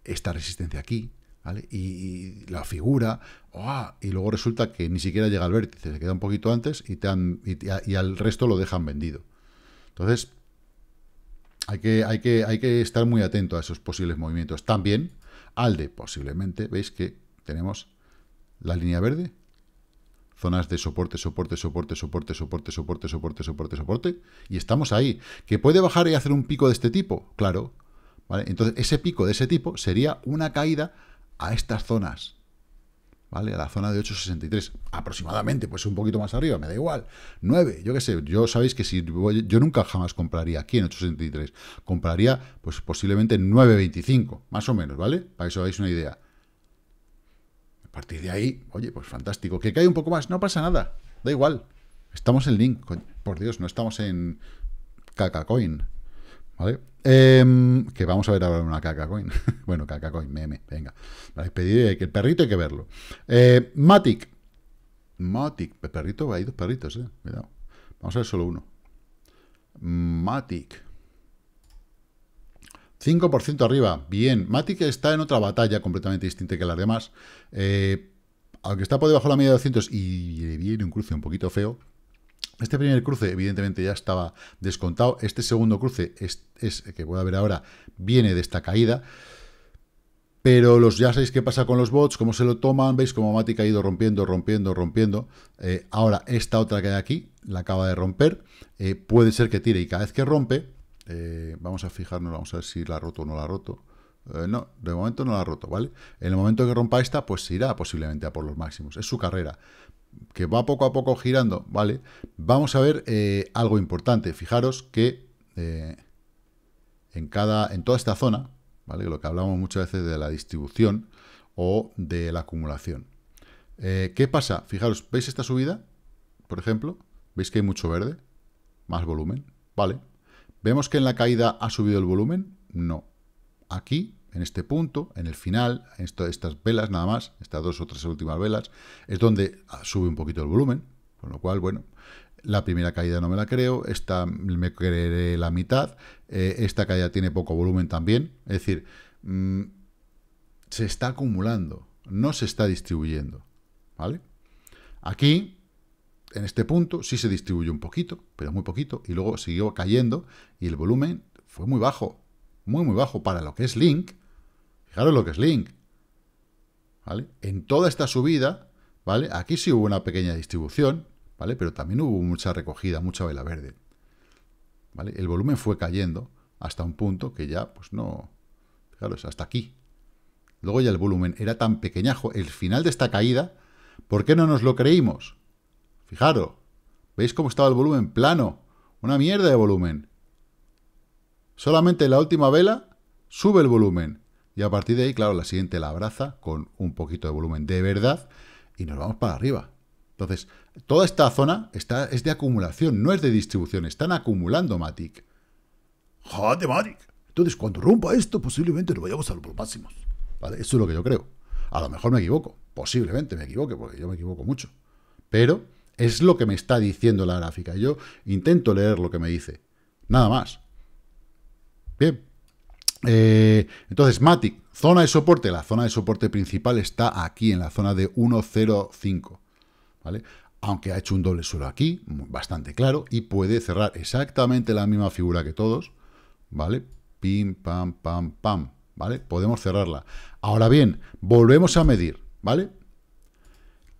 Esta resistencia aquí, ¿vale? Y, la figura, ¡oh! y luego resulta que ni siquiera llega al vértice, se queda un poquito antes y, te y al resto lo dejan vendido. Entonces, hay que, hay, que, hay que estar muy atento a esos posibles movimientos. También al de posiblemente, veis que tenemos la línea verde, zonas de soporte, soporte, soporte, soporte, soporte, soporte, soporte, soporte, soporte, y estamos ahí. ¿Que puede bajar y hacer un pico de este tipo? Claro. ¿vale? Entonces, ese pico de ese tipo sería una caída a estas zonas. ¿vale? A la zona de 8,63, aproximadamente, pues un poquito más arriba, me da igual. 9, yo qué sé, yo sabéis que si yo nunca jamás compraría aquí en 8,63, compraría pues posiblemente 9,25, más o menos, ¿vale? Para eso os una idea. A partir de ahí, oye, pues fantástico. Que cae un poco más, no pasa nada, da igual. Estamos en Link, por Dios, no estamos en Cacacoin. Em, que vamos a ver ahora una caca coin. bueno, caca coin, meme, venga. ¿Vale? despedir que el perrito hay que verlo. Eh, Matic. Matic. El perrito, hay dos perritos, eh. Cuidado. Vamos a ver solo uno. Matic. 5% arriba, bien. Matic está en otra batalla completamente distinta que las demás. Eh, aunque está por debajo de la media de 200 y viene un cruce un poquito feo, este primer cruce, evidentemente, ya estaba descontado. Este segundo cruce, es, eh, que voy a ver ahora, viene de esta caída. Pero los, ya sabéis qué pasa con los bots, cómo se lo toman, veis cómo Matic ha ido rompiendo, rompiendo, rompiendo. Eh, ahora, esta otra que hay aquí, la acaba de romper. Eh, puede ser que tire y cada vez que rompe, vamos a fijarnos, vamos a ver si la ha roto o no la ha roto. no, de momento no la ha roto, ¿vale? En el momento que rompa esta, pues irá posiblemente a por los máximos. Es su carrera que va poco a poco girando, ¿vale? Vamos a ver eh, algo importante. Fijaros que eh, en, cada, en toda esta zona, ¿vale? Lo que hablamos muchas veces de la distribución o de la acumulación. Eh, ¿Qué pasa? Fijaros, ¿veis esta subida? Por ejemplo, ¿veis que hay mucho verde? Más volumen, ¿vale? ¿Vemos que en la caída ha subido el volumen? No. Aquí en este punto, en el final, esto, estas velas nada más, estas dos o tres últimas velas, es donde ah, sube un poquito el volumen, con lo cual, bueno, la primera caída no me la creo, esta me creeré la mitad, eh, esta caída tiene poco volumen también, es decir, mm, se está acumulando, no se está distribuyendo, ¿vale? Aquí, en este punto, sí se distribuyó un poquito, pero muy poquito, y luego siguió cayendo y el volumen fue muy bajo, muy muy bajo para lo que es Link, Fijaros lo que es Link. ¿Vale? En toda esta subida, ¿vale? Aquí sí hubo una pequeña distribución, ¿vale? Pero también hubo mucha recogida, mucha vela verde. ¿Vale? El volumen fue cayendo hasta un punto que ya, pues no... Fijaros, hasta aquí. Luego ya el volumen era tan pequeñajo. El final de esta caída, ¿por qué no nos lo creímos? Fijaros, ¿veis cómo estaba el volumen? Plano. Una mierda de volumen. Solamente la última vela sube el volumen. Y a partir de ahí, claro, la siguiente la abraza con un poquito de volumen de verdad y nos vamos para arriba. Entonces, toda esta zona está, es de acumulación, no es de distribución. Están acumulando Matic. ¡Joder, Matic! Entonces, cuando rompa esto, posiblemente nos vayamos a los máximos. Eso es lo que yo creo. A lo mejor me equivoco. Posiblemente me equivoque, porque yo me equivoco mucho. Pero es lo que me está diciendo la gráfica. Yo intento leer lo que me dice. Nada más. Bien. Eh, entonces, Matic, zona de soporte. La zona de soporte principal está aquí, en la zona de 1.05. ¿vale? Aunque ha hecho un doble suelo aquí, bastante claro, y puede cerrar exactamente la misma figura que todos. ¿Vale? Pim, pam, pam, pam. ¿Vale? Podemos cerrarla. Ahora bien, volvemos a medir. ¿Vale?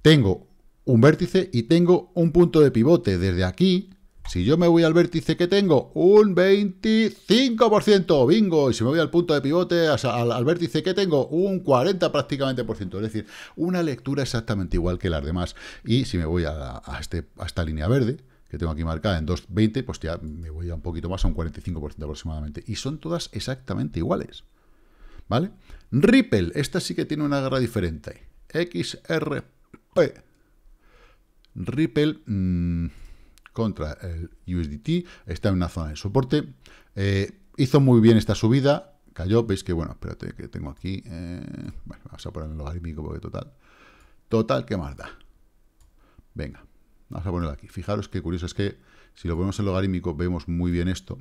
Tengo un vértice y tengo un punto de pivote. Desde aquí si yo me voy al vértice que tengo, un 25%, bingo. Y si me voy al punto de pivote, al, vértice que tengo, un 40 prácticamente por ciento. Es decir, una lectura exactamente igual que las demás. Y si me voy a, este, esta línea verde, que tengo aquí marcada en 2.20, pues ya me voy a un poquito más, a un 45% aproximadamente. Y son todas exactamente iguales. ¿Vale? Ripple, esta sí que tiene una guerra diferente. XRP. Ripple... Mm, contra el USDT, está en una zona de soporte. Eh, hizo muy bien esta subida, cayó, veis que, bueno, espérate, que tengo aquí, eh, vamos a poner el logarítmico porque total, total, ¿qué más da? Venga, vamos a ponerlo aquí. Fijaros que curioso es que si lo ponemos en logarítmico vemos muy bien esto,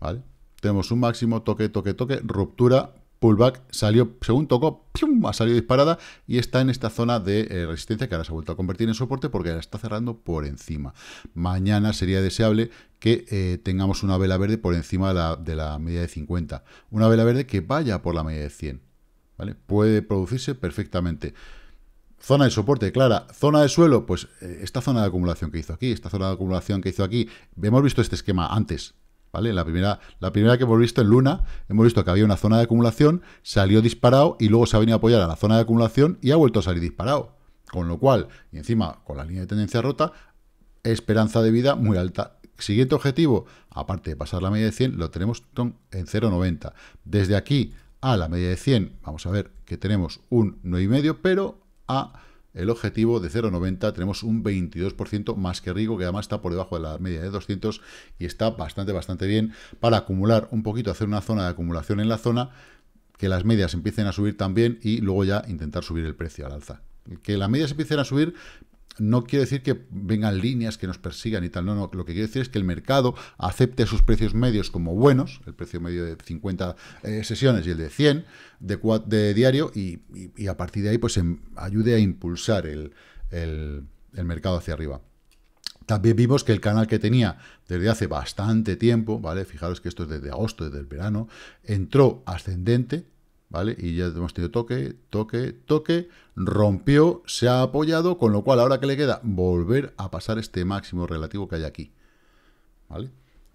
¿vale? Tenemos un máximo, toque, toque, toque, ruptura, pullback, salió, según tocó, ha salido disparada y está en esta zona de eh, resistencia que ahora se ha vuelto a convertir en soporte porque la está cerrando por encima. Mañana sería deseable que eh, tengamos una vela verde por encima de la, media de 50. Una vela verde que vaya por la media de 100. ¿vale? Puede producirse perfectamente. Zona de soporte, clara. Zona de suelo, pues eh, esta zona de acumulación que hizo aquí, esta zona de acumulación que hizo aquí. Hemos visto este esquema antes, la primera, la primera que hemos visto en Luna, hemos visto que había una zona de acumulación, salió disparado y luego se ha venido a apoyar a la zona de acumulación y ha vuelto a salir disparado. Con lo cual, y encima con la línea de tendencia rota, esperanza de vida muy alta. Siguiente objetivo, aparte de pasar la media de 100, lo tenemos en 0,90. Desde aquí a la media de 100, vamos a ver que tenemos un 9,5, pero a el objetivo de 0,90 tenemos un 22% más que rico... que además está por debajo de la media de 200 y está bastante, bastante bien para acumular un poquito, hacer una zona de acumulación en la zona, que las medias empiecen a subir también y luego ya intentar subir el precio al alza. Que las medias empiecen a subir no quiere decir que vengan líneas que nos persigan y tal, no, no, lo que quiero decir es que el mercado acepte sus precios medios como buenos, el precio medio de 50 eh, sesiones y el de 100 de, diario, y, a partir de ahí pues em, ayude a impulsar el, el mercado hacia arriba. También vimos que el canal que tenía desde hace bastante tiempo, ¿vale? Fijaros que esto es desde agosto, desde el verano, entró ascendente, ¿vale? Y ya hemos tenido toque, toque, toque, rompió, se ha apoyado, con lo cual ahora que le queda volver a pasar este máximo relativo que hay aquí, ¿vale?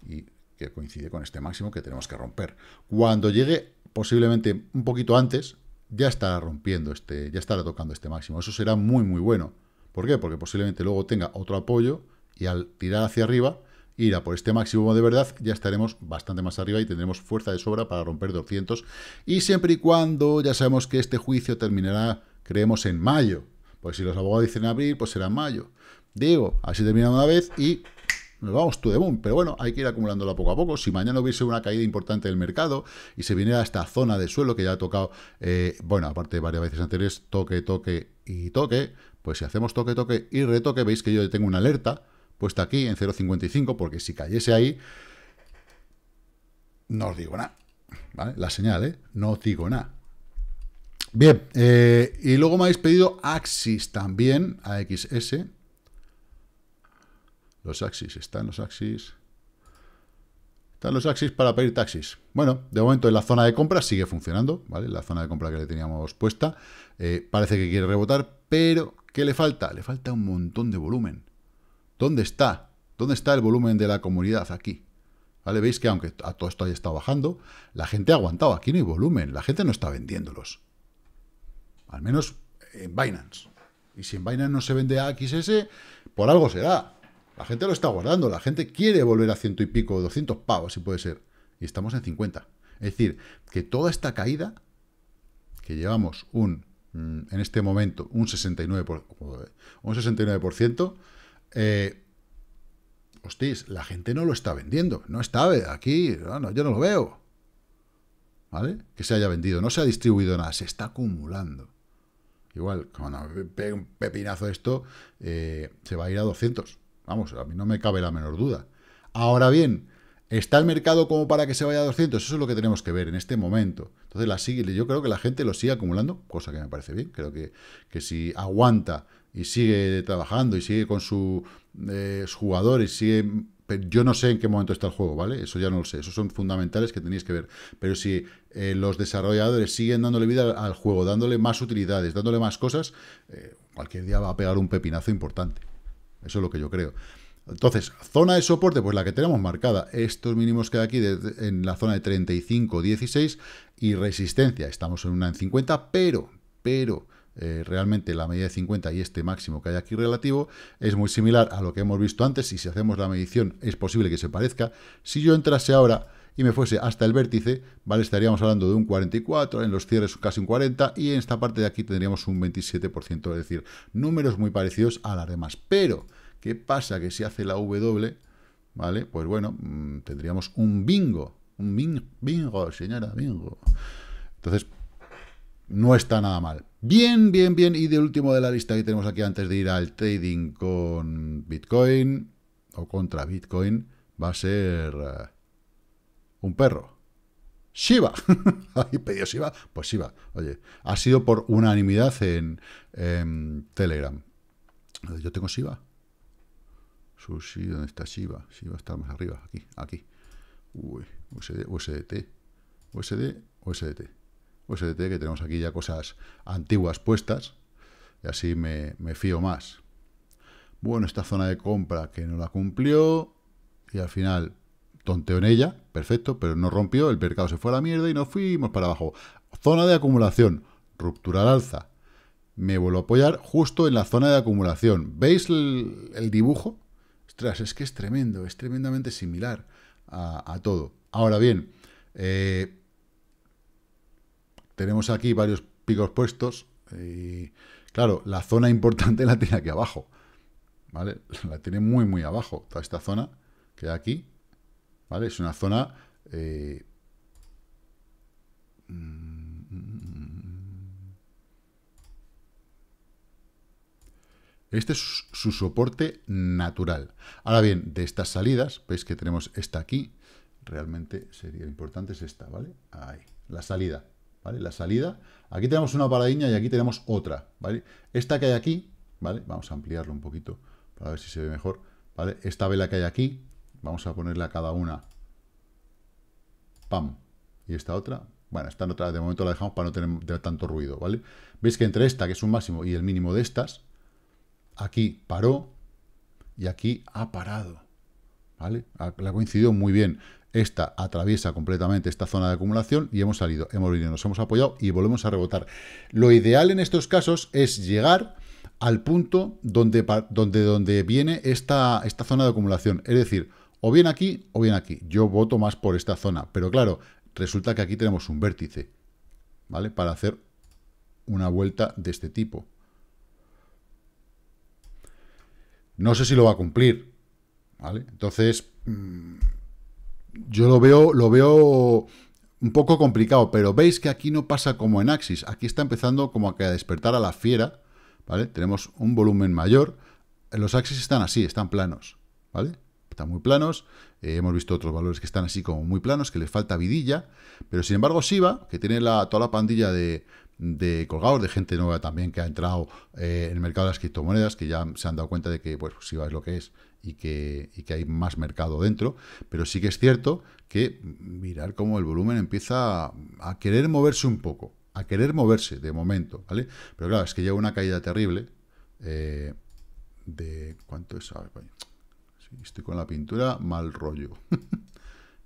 Y que coincide con este máximo que tenemos que romper. Cuando llegue posiblemente un poquito antes, ya estará rompiendo este, ya estará tocando este máximo. Eso será muy, muy bueno. ¿Por qué? Porque posiblemente luego tenga otro apoyo y al tirar hacia arriba ir a por este máximo de verdad, ya estaremos bastante más arriba y tendremos fuerza de sobra para romper 200. Y siempre y cuando ya sabemos que este juicio terminará, creemos, en mayo. Pues si los abogados dicen abril, pues será en mayo. Digo, así termina una vez y nos vamos to the moon. Pero bueno, hay que ir acumulándola poco a poco. Si mañana hubiese una caída importante del mercado y se viniera a esta zona de suelo que ya ha tocado, eh, bueno, aparte de varias veces anteriores, toque, toque y toque, pues si hacemos toque, toque y retoque, veis que yo tengo una alerta puesta aquí en 0.55, porque si cayese ahí, no os digo nada. ¿Vale? La señal, ¿eh? No os digo nada. Bien, eh, y luego me habéis pedido Axis también, AXS. Los Axis, están los Axis. Están los Axis para pedir taxis. Bueno, de momento en la zona de compra sigue funcionando, ¿vale? La zona de compra que le teníamos puesta. Eh, parece que quiere rebotar, pero ¿qué le falta? Le falta un montón de volumen. ¿Dónde está? ¿Dónde está el volumen de la comunidad aquí? ¿Vale? Veis que aunque a todo esto haya estado bajando, la gente ha aguantado. Aquí no hay volumen, la gente no está vendiéndolos. Al menos en Binance. Y si en Binance no se vende AXS, por algo será. La gente lo está guardando, la gente quiere volver a ciento y pico, 200 pavos, si puede ser. Y estamos en 50. Es decir, que toda esta caída, que llevamos un, mm, en este momento, un 69%, un 69%, eh, la gente no lo está vendiendo. No está eh, aquí, no, yo no lo veo. ¿Vale? Que se haya vendido, no se ha distribuido nada, se está acumulando. Igual, con un pepinazo esto, eh, se va a ir a 200. Vamos, a mí no me cabe la menor duda. Ahora bien, ¿está el mercado como para que se vaya a 200? Eso es lo que tenemos que ver en este momento. Entonces, la sigue, yo creo que la gente lo sigue acumulando, cosa que me parece bien. Creo que, que si aguanta y sigue trabajando y sigue con eh, sus jugadores, sigue... Yo no sé en qué momento está el juego, ¿vale? Eso ya no lo sé. Esos son fundamentales que tenéis que ver. Pero si eh, los desarrolladores siguen dándole vida al, juego, dándole más utilidades, dándole más cosas, eh, cualquier día va a pegar un pepinazo importante. Eso es lo que yo creo. Entonces, zona de soporte, pues la que tenemos marcada, estos mínimos que hay aquí en la zona de 35, 16 y resistencia, estamos en una en 50, pero, pero eh, realmente la medida de 50 y este máximo que hay aquí relativo es muy similar a lo que hemos visto antes y si hacemos la medición es posible que se parezca. Si yo entrase ahora y me fuese hasta el vértice, ¿vale? Estaríamos hablando de un 44, en los cierres casi un 40 y en esta parte de aquí tendríamos un 27%, es decir, números muy parecidos a las demás. Pero, ¿qué pasa? Que si hace la W, ¿vale? Pues bueno, mm, tendríamos un bingo, un bingo, bingo señora, bingo. Entonces, no está nada mal. Bien, bien, bien. Y de último de la lista que tenemos aquí antes de ir al trading con Bitcoin o contra Bitcoin va a ser eh, un perro. Shiba. ¿Hay pedido Shiba? Pues Shiba. Oye, ha sido por unanimidad en, Telegram. Yo tengo Shiba. Sushi, ¿dónde está Shiba? Shiba está más arriba, aquí, aquí. Uy, USD, USDT. USD, USDT. Pues que tenemos aquí ya cosas antiguas puestas, y así me, me fío más. Bueno, esta zona de compra que no la cumplió, y al final tonteo en ella, perfecto, pero no rompió, el mercado se fue a la mierda y nos fuimos para abajo. Zona de acumulación, ruptura al alza. Me vuelvo a apoyar justo en la zona de acumulación. ¿Veis el, dibujo? Ostras, es que es tremendo, es tremendamente similar a, todo. Ahora bien, eh, tenemos aquí varios picos puestos y, claro, la zona importante la tiene aquí abajo, ¿vale? La tiene muy, muy abajo, toda esta zona que hay aquí, ¿vale? Es una zona... Eh, este es su soporte natural. Ahora bien, de estas salidas, veis que tenemos esta aquí, realmente sería importante esta, ¿vale? Ahí, la salida. ¿vale? La salida. Aquí tenemos una paradiña y aquí tenemos otra, ¿vale? Esta que hay aquí, ¿vale? Vamos a ampliarlo un poquito para ver si se ve mejor, ¿vale? Esta vela que hay aquí, vamos a ponerla cada una, pam, y esta otra, bueno, esta otra de momento la dejamos para no tener tanto ruido, ¿vale? Veis que entre esta, que es un máximo, y el mínimo de estas, aquí paró y aquí ha parado, ¿vale? La ha coincidido muy bien. Esta atraviesa completamente esta zona de acumulación y hemos salido, hemos venido, nos hemos apoyado y volvemos a rebotar. Lo ideal en estos casos es llegar al punto donde, donde, viene esta, esta zona de acumulación. Es decir, o bien aquí o bien aquí. Yo voto más por esta zona, pero claro, resulta que aquí tenemos un vértice, ¿vale? Para hacer una vuelta de este tipo. No sé si lo va a cumplir, ¿vale? Entonces, mm, yo lo veo, lo veo un poco complicado, pero veis que aquí no pasa como en Axis. Aquí está empezando como a, que despertar a la fiera, ¿vale? Tenemos un volumen mayor. Eh, los Axis están así, están planos, ¿vale? Están muy planos. Eh, hemos visto otros valores que están así como muy planos, que les falta vidilla. Pero sin embargo, SIBA, que tiene toda la pandilla de, de colgados, de gente nueva también que ha entrado eh, en el mercado de las criptomonedas, que ya se han dado cuenta de que pues, Shiba es lo que es y que, que hay más mercado dentro, pero sí que es cierto que mirar cómo el volumen empieza a, querer moverse un poco, a querer moverse de momento, ¿vale? Pero claro, es que lleva una caída terrible eh, de... ¿Cuánto es? estoy con la pintura mal rollo.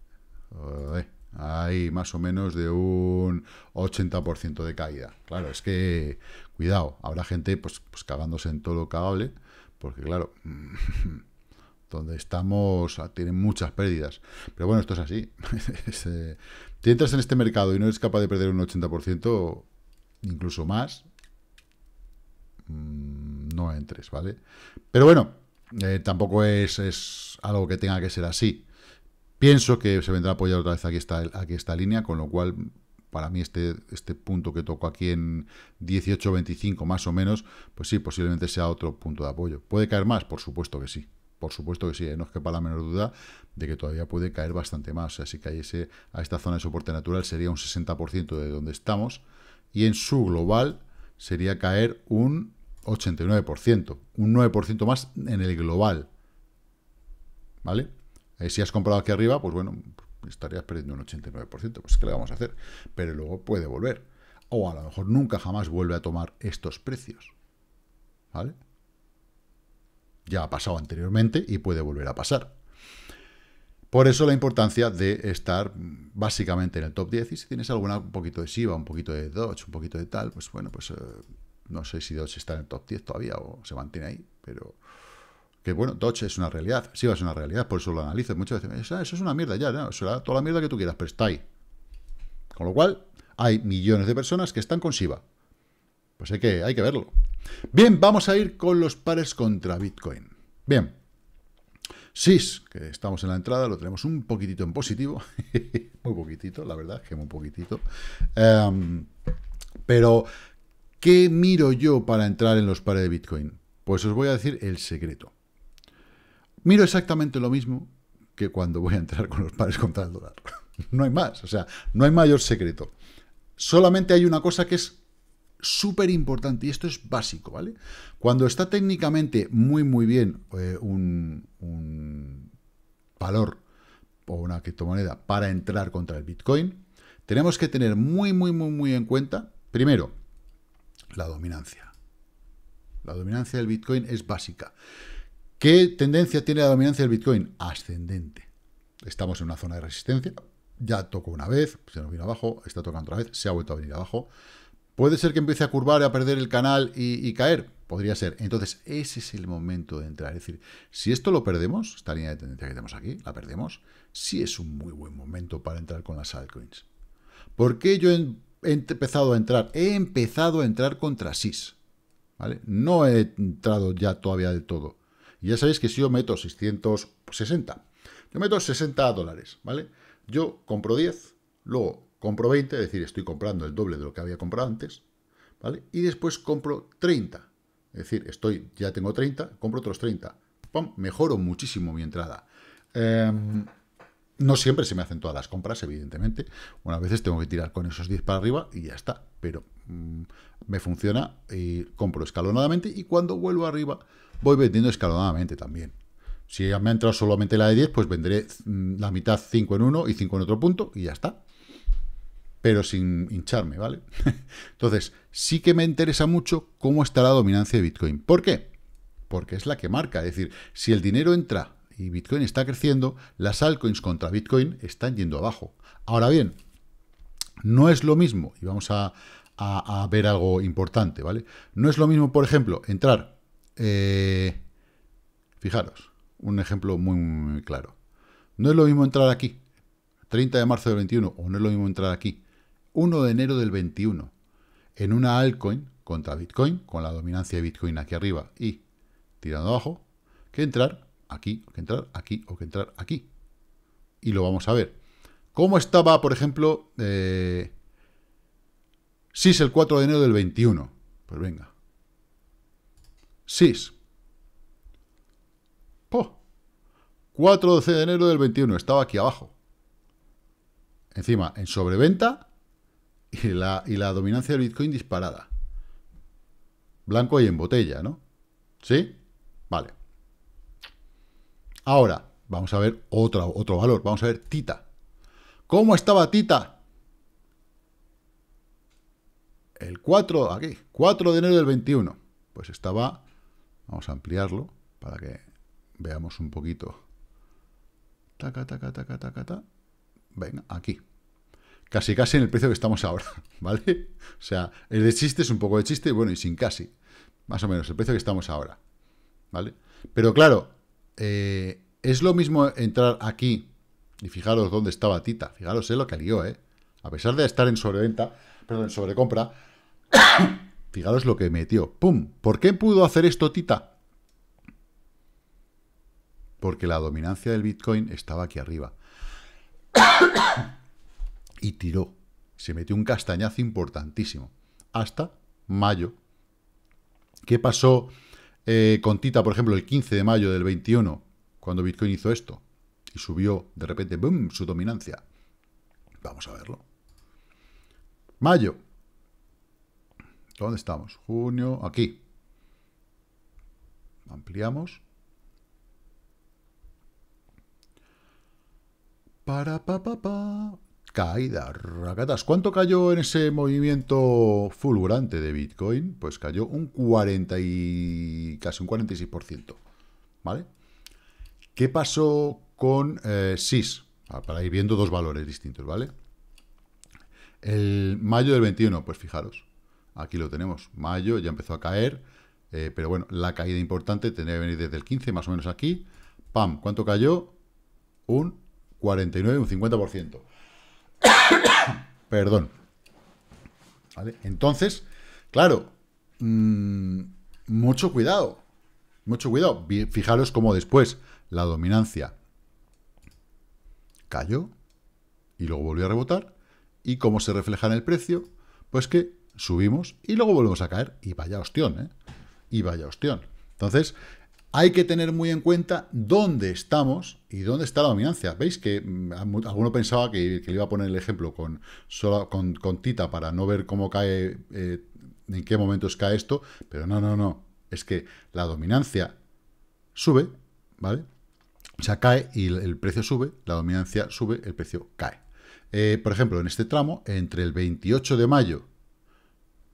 hay más o menos de un 80% de caída. Claro, es que, cuidado, habrá gente pues, pues cagándose en todo lo cagable, porque claro, donde estamos, ah, tienen muchas pérdidas. Pero bueno, esto es así. Este, si entras en este mercado y no eres capaz de perder un 80%, incluso más, mm, no entres, ¿vale? Pero bueno, eh, tampoco es, algo que tenga que ser así. Pienso que se vendrá a apoyar otra vez aquí esta, aquí línea, con lo cual para mí este, este punto que toco aquí en 25 más o menos, pues sí, posiblemente sea otro punto de apoyo. ¿Puede caer más? Por supuesto que sí. Por supuesto que sí, eh, no que para la menor duda de que todavía puede caer bastante más. O Así si a esta zona de soporte natural sería un 60% de donde estamos. Y en su global sería caer un 89%, un 9% más en el global. ¿Vale? Eh, si has comprado aquí arriba, pues bueno, estarías perdiendo un 89%, pues ¿qué le vamos a hacer? Pero luego puede volver. O a lo mejor nunca jamás vuelve a tomar estos precios. ¿Vale? Ya ha pasado anteriormente y puede volver a pasar. Por eso la importancia de estar básicamente en el top 10 y si tienes alguna, un poquito de Shiba, un poquito de Dodge, un poquito de tal, pues bueno, pues eh, no sé si Dodge está en el top 10 todavía o se mantiene ahí, pero que bueno, Dodge es una realidad, Shiba es una realidad, por eso lo analizo. Muchas veces ah, eso es una mierda ya, no, será toda la mierda que tú quieras, pero está ahí. Con lo cual, hay millones de personas que están con siva Pues hay que, hay que verlo. Bien, vamos a ir con los pares contra Bitcoin. Bien. SIS, que estamos en la entrada, lo tenemos un poquitito en positivo. muy poquitito, la verdad, que muy poquitito. Em, pero, ¿qué miro yo para entrar en los pares de Bitcoin? Pues os voy a decir el secreto. Miro exactamente lo mismo que cuando voy a entrar con los pares contra el dólar. no hay más, o sea, no hay mayor secreto. Solamente hay una cosa que es súper importante, y esto es básico, ¿vale? Cuando está técnicamente muy, muy bien eh, un, un, valor o una criptomoneda para entrar contra el Bitcoin, tenemos que tener muy, muy, muy, muy en cuenta, primero, la dominancia. La dominancia del Bitcoin es básica. ¿Qué tendencia tiene la dominancia del Bitcoin? Ascendente. Estamos en una zona de resistencia. Ya tocó una vez, se nos vino abajo, está tocando otra vez, se ha vuelto a venir abajo ¿Puede ser que empiece a curvar, a perder el canal y, caer? Podría ser. Entonces, ese es el momento de entrar. Es decir, si esto lo perdemos, esta línea de tendencia que tenemos aquí, la perdemos, sí es un muy buen momento para entrar con las altcoins. ¿Por qué yo he empezado a entrar? He empezado a entrar contra SIS. ¿vale? No he entrado ya todavía del todo. Y ya sabéis que si yo meto 660, yo meto 60 dólares, ¿vale? Yo compro 10, luego Compro 20, es decir, estoy comprando el doble de lo que había comprado antes, ¿vale? Y después compro 30, es decir, estoy, ya tengo 30, compro otros 30. ¡Pum! Mejoro muchísimo mi entrada. Em, no siempre se me hacen todas las compras, evidentemente. Unas veces tengo que tirar con esos 10 para arriba y ya está. Pero mm, me funciona y compro escalonadamente y cuando vuelvo arriba voy vendiendo escalonadamente también. Si me ha entrado solamente la de 10, pues venderé mm, la mitad 5 en uno y 5 en otro punto y ya está pero sin hincharme, ¿vale? Entonces, sí que me interesa mucho cómo está la dominancia de Bitcoin. ¿Por qué? Porque es la que marca. Es decir, si el dinero entra y Bitcoin está creciendo, las altcoins contra Bitcoin están yendo abajo. Ahora bien, no es lo mismo, y vamos a, ver algo importante, ¿vale? No es lo mismo, por ejemplo, entrar... Eh, fijaros, un ejemplo muy, claro. No es lo mismo entrar aquí, 30 de marzo de 21, o no es lo mismo entrar aquí, 1 de enero del 21, en una altcoin contra Bitcoin, con la dominancia de Bitcoin aquí arriba y tirando abajo, que entrar aquí, o que entrar aquí, o que entrar aquí. Y lo vamos a ver. ¿Cómo estaba, por ejemplo, eh, SIS el 4 de enero del 21? Pues venga. SIS. Po. 4 de enero del 21. Estaba aquí abajo. Encima, en sobreventa, y la, dominancia del Bitcoin disparada. Blanco y en botella, ¿no? ¿Sí? Vale. Ahora, vamos a ver otro valor. Vamos a ver Tita. ¿Cómo estaba Tita? El 4, aquí, 4 de enero del 21. Pues estaba, vamos a ampliarlo para que veamos un poquito. Taca, taca, taca, taca, taca. Venga, aquí casi casi en el precio que estamos ahora, ¿vale? O sea, el de chiste, es un poco de chiste, bueno, y sin casi, más o menos, el precio que estamos ahora, ¿vale? Pero claro, eh, es lo mismo entrar aquí, y fijaros dónde estaba Tita, fijaros, es eh, lo que lió, ¿eh? A pesar de estar en sobreventa, perdón, en sobrecompra, fijaros lo que metió, ¡pum! ¿Por qué pudo hacer esto Tita? Porque la dominancia del Bitcoin estaba aquí arriba. y tiró. Se metió un castañazo importantísimo. Hasta mayo. ¿Qué pasó eh, con Tita, por ejemplo, el 15 de mayo del 21, cuando Bitcoin hizo esto? Y subió de repente, su dominancia. Vamos a verlo. Mayo. ¿Dónde estamos? Junio, aquí. Ampliamos. Para pa pa pa. Caída, racatas. ¿Cuánto cayó en ese movimiento fulgurante de Bitcoin? Pues cayó un 40 y casi un 46%. ¿Vale? ¿Qué pasó con eh, SIS? Ah, para ir viendo dos valores distintos, ¿vale? El mayo del 21, pues fijaros, aquí lo tenemos. Mayo ya empezó a caer, eh, pero bueno, la caída importante tendría que venir desde el 15, más o menos aquí. ¡Pam! ¿Cuánto cayó? Un 49, un 50%. Perdón. ¿Vale? Entonces, claro, mm, mucho cuidado. Mucho cuidado. Fijaros cómo después la dominancia cayó y luego volvió a rebotar. Y cómo se refleja en el precio, pues que subimos y luego volvemos a caer. Y vaya ostión, ¿eh? Y vaya ostión. Entonces, hay que tener muy en cuenta dónde estamos y dónde está la dominancia. ¿Veis que mm, alguno pensaba que, le iba a poner el ejemplo con, solo, con, Tita para no ver cómo cae, eh, en qué momentos cae esto? Pero no, no, no. Es que la dominancia sube, ¿vale? O sea, cae y el, precio sube, la dominancia sube, el precio cae. Eh, por ejemplo, en este tramo, entre el 28 de mayo,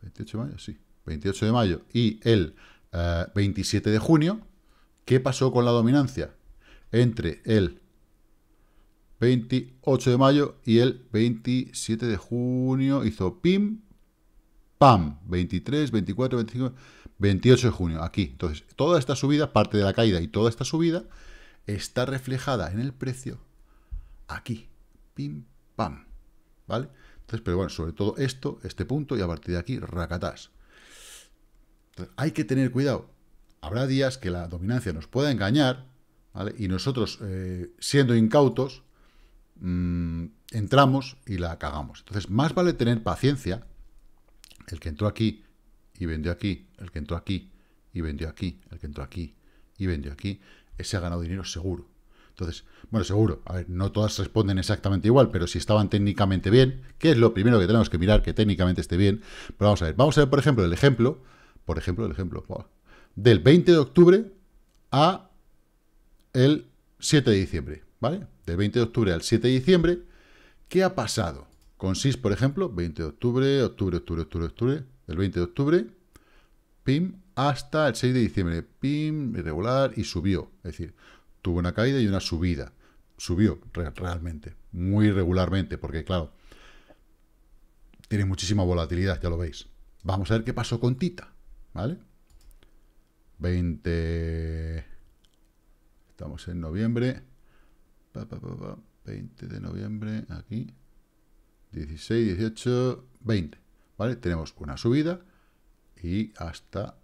28 de mayo, sí, 28 de mayo y el 27 eh, de junio, ¿Qué pasó con la dominancia? Entre el 28 de mayo y el 27 de junio hizo pim, pam, 23, 24, 25, 28 de junio, aquí. Entonces, toda esta subida, parte de la caída y toda esta subida, está reflejada en el precio aquí, pim, pam, ¿vale? Entonces, pero bueno, sobre todo esto, este punto, y a partir de aquí, racatás. Entonces, hay que tener cuidado, habrá días que la dominancia nos pueda engañar, ¿vale? Y nosotros, eh, siendo incautos, mm, entramos y la cagamos. Entonces, más vale tener paciencia. El que entró aquí y vendió aquí, el que entró aquí y vendió aquí, el que entró aquí y vendió aquí, ese ha ganado dinero seguro. Entonces, bueno, seguro, a ver, no todas responden exactamente igual, pero si estaban técnicamente bien, que es lo primero que tenemos que mirar, que técnicamente esté bien, pero vamos a ver, vamos a ver, por ejemplo, el ejemplo, por ejemplo, el ejemplo, del 20 de octubre a el 7 de diciembre, ¿vale? Del 20 de octubre al 7 de diciembre, ¿qué ha pasado? Con SIS, por ejemplo, 20 de octubre, octubre, octubre, octubre, octubre, del 20 de octubre, pim, hasta el 6 de diciembre, pim, irregular, y subió. Es decir, tuvo una caída y una subida. Subió realmente, muy regularmente, porque claro, tiene muchísima volatilidad, ya lo veis. Vamos a ver qué pasó con Tita, ¿vale? 20... Estamos en noviembre. 20 de noviembre, aquí. 16, 18, 20. ¿Vale? Tenemos una subida y hasta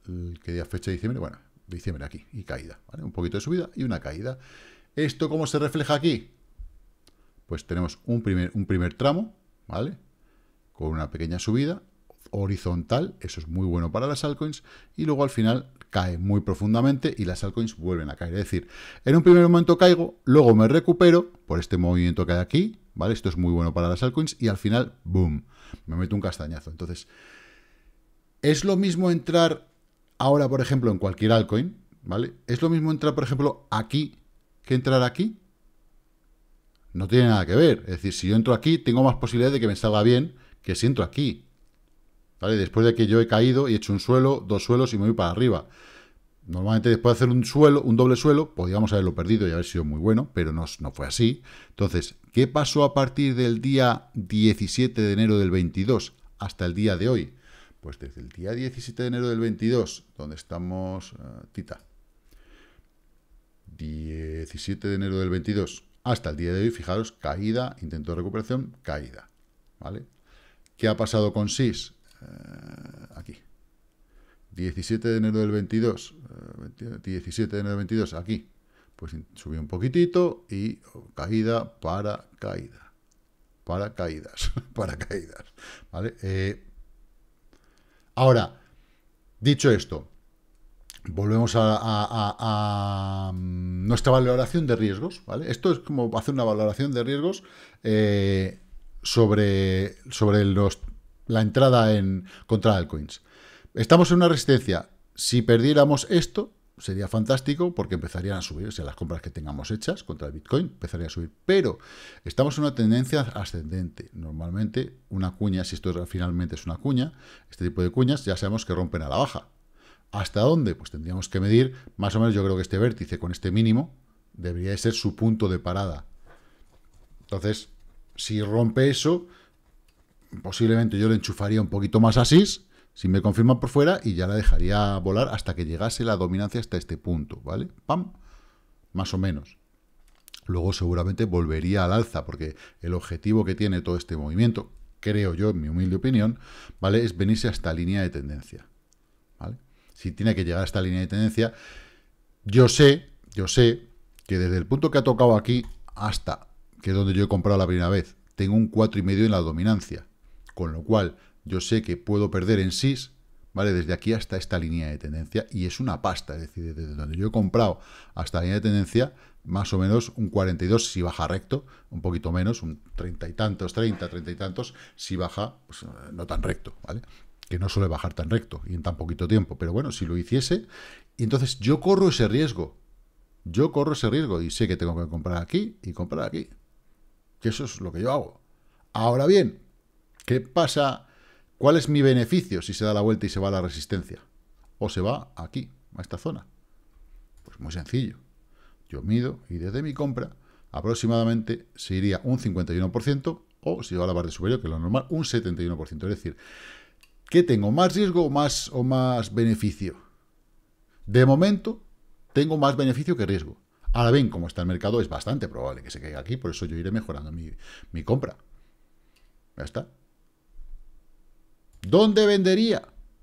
el, que día fecha de diciembre, bueno, diciembre aquí, y caída, ¿vale? Un poquito de subida y una caída. ¿Esto cómo se refleja aquí? Pues tenemos un primer, un primer tramo, ¿vale? Con una pequeña subida horizontal, eso es muy bueno para las altcoins, y luego al final cae muy profundamente y las altcoins vuelven a caer. Es decir, en un primer momento caigo, luego me recupero por este movimiento que hay aquí, ¿vale? Esto es muy bueno para las altcoins y al final, boom, me meto un castañazo. Entonces, es lo mismo entrar ahora, por ejemplo, en cualquier altcoin, ¿vale? Es lo mismo entrar, por ejemplo, aquí que entrar aquí. No tiene nada que ver. Es decir, si yo entro aquí, tengo más posibilidad de que me salga bien que si entro aquí. Después de que yo he caído y he hecho un suelo, dos suelos y me voy para arriba. Normalmente después de hacer un suelo, un doble suelo, podíamos pues, haberlo perdido y haber sido muy bueno, pero no, fue así. Entonces, ¿qué pasó a partir del día 17 de enero del 22 hasta el día de hoy? Pues desde el día 17 de enero del 22, donde estamos, eh, Tita, 17 de enero del 22 hasta el día de hoy, fijaros, caída, intento de recuperación, caída, ¿vale? ¿Qué ha pasado con SIS? Eh, aquí. 17 de enero del 22, 17 eh, de enero del 22, aquí. Pues subió un poquitito y oh, caída para caída. Para caídas, para caídas. ¿Vale? Eh, ahora, dicho esto, volvemos a, mm, nuestra valoración de riesgos, ¿vale? Esto es como hacer una valoración de riesgos sobre, sobre los la entrada en contra coins Estamos en una resistencia. Si perdiéramos esto, sería fantástico porque empezarían a subir, o sea, las compras que tengamos hechas contra el Bitcoin empezarían a subir, pero estamos en una tendencia ascendente. Normalmente, una cuña, si esto finalmente es una cuña, este tipo de cuñas ya sabemos que rompen a la baja. ¿Hasta dónde? Pues tendríamos que medir, más o menos yo creo que este vértice con este mínimo debería ser su punto de parada. Entonces, si rompe eso, posiblemente yo le enchufaría un poquito más a si me confirma por fuera, y ya la dejaría volar hasta que llegase la dominancia hasta este punto, ¿vale? ¡Pam! Más o menos. Luego seguramente volvería al alza, porque el objetivo que tiene todo este movimiento, creo yo, en mi humilde opinión, ¿vale? Es venirse a esta línea de tendencia, ¿vale? Si tiene que llegar a esta línea de tendencia, yo sé, yo sé que desde el punto que ha tocado aquí hasta, que es donde yo he comprado la primera vez, tengo un 4,5 en la dominancia con lo cual yo sé que puedo perder en SIS, ¿vale? Desde aquí hasta esta línea de tendencia, y es una pasta, es decir, desde donde yo he comprado hasta la línea de tendencia, más o menos un 42 si baja recto, un poquito menos, un 30 y tantos, 30, 30 y tantos, si baja, pues eh, no tan recto, ¿vale? Que no suele bajar tan recto y en tan poquito tiempo, pero bueno, si lo hiciese, y entonces yo corro ese riesgo, yo corro ese riesgo y sé que tengo que comprar aquí y comprar aquí, que eso es lo que yo hago. Ahora bien, ¿Qué pasa? ¿Cuál es mi beneficio si se da la vuelta y se va a la resistencia? ¿O se va aquí, a esta zona? Pues muy sencillo. Yo mido y desde mi compra aproximadamente se iría un 51% o si va a la parte superior, que es lo normal, un 71%. Es decir, ¿qué tengo? ¿Más riesgo o más, o más beneficio? De momento, tengo más beneficio que riesgo. Ahora bien, como está el mercado, es bastante probable que se caiga aquí, por eso yo iré mejorando mi, mi compra. Ya está. ¿Dónde vendería?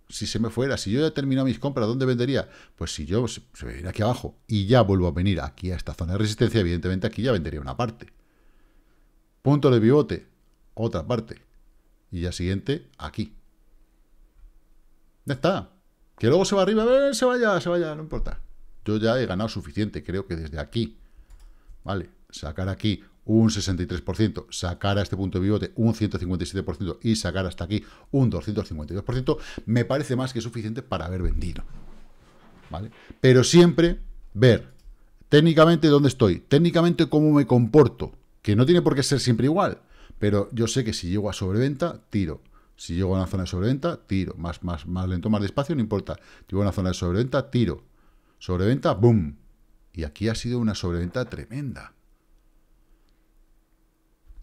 Si se me fuera, si yo ya he terminado mis compras, ¿dónde vendería? Pues si yo se me viene aquí abajo y ya vuelvo a venir aquí a esta zona de resistencia, evidentemente aquí ya vendería una parte. Punto de pivote, otra parte. Y ya siguiente, aquí. Ya está. Que luego se va arriba, eh, se vaya, se vaya, no importa. Yo ya he ganado suficiente, creo que desde aquí. Vale, sacar aquí un 63%, sacar a este punto de pivote un 157% y sacar hasta aquí un 252%, me parece más que suficiente para haber vendido. ¿Vale? Pero siempre ver técnicamente dónde estoy, técnicamente cómo me comporto, que no tiene por qué ser siempre igual, pero yo sé que si llego a sobreventa, tiro. Si llego a una zona de sobreventa, tiro. Más, más, más lento, más despacio, no importa. Llego a una zona de sobreventa, tiro. Sobreventa, boom. Y aquí ha sido una sobreventa tremenda.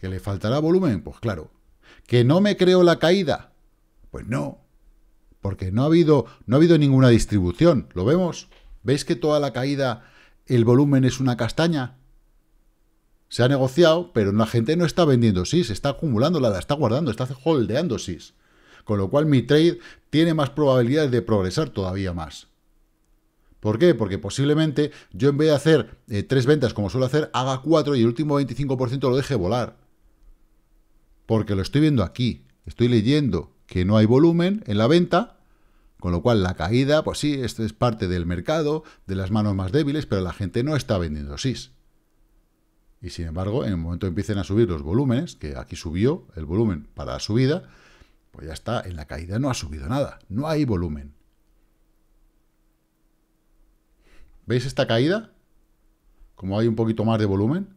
¿Que le faltará volumen? Pues claro. ¿Que no me creo la caída? Pues no. Porque no ha habido, no ha habido ninguna distribución. ¿Lo vemos? ¿Veis que toda la caída, el volumen es una castaña? Se ha negociado, pero la gente no está vendiendo SIS, está acumulándola, la está guardando, está holdeando SIS. Con lo cual mi trade tiene más probabilidades de progresar todavía más. ¿Por qué? Porque posiblemente yo en vez de hacer eh, tres ventas como suelo hacer, haga cuatro y el último 25% lo deje volar porque lo estoy viendo aquí. Estoy leyendo que no hay volumen en la venta, con lo cual la caída, pues sí, esto es parte del mercado, de las manos más débiles, pero la gente no está vendiendo SIS. Y sin embargo, en el momento que empiecen a subir los volúmenes, que aquí subió el volumen para la subida, pues ya está, en la caída no ha subido nada, no hay volumen. ¿Veis esta caída? Como hay un poquito más de volumen,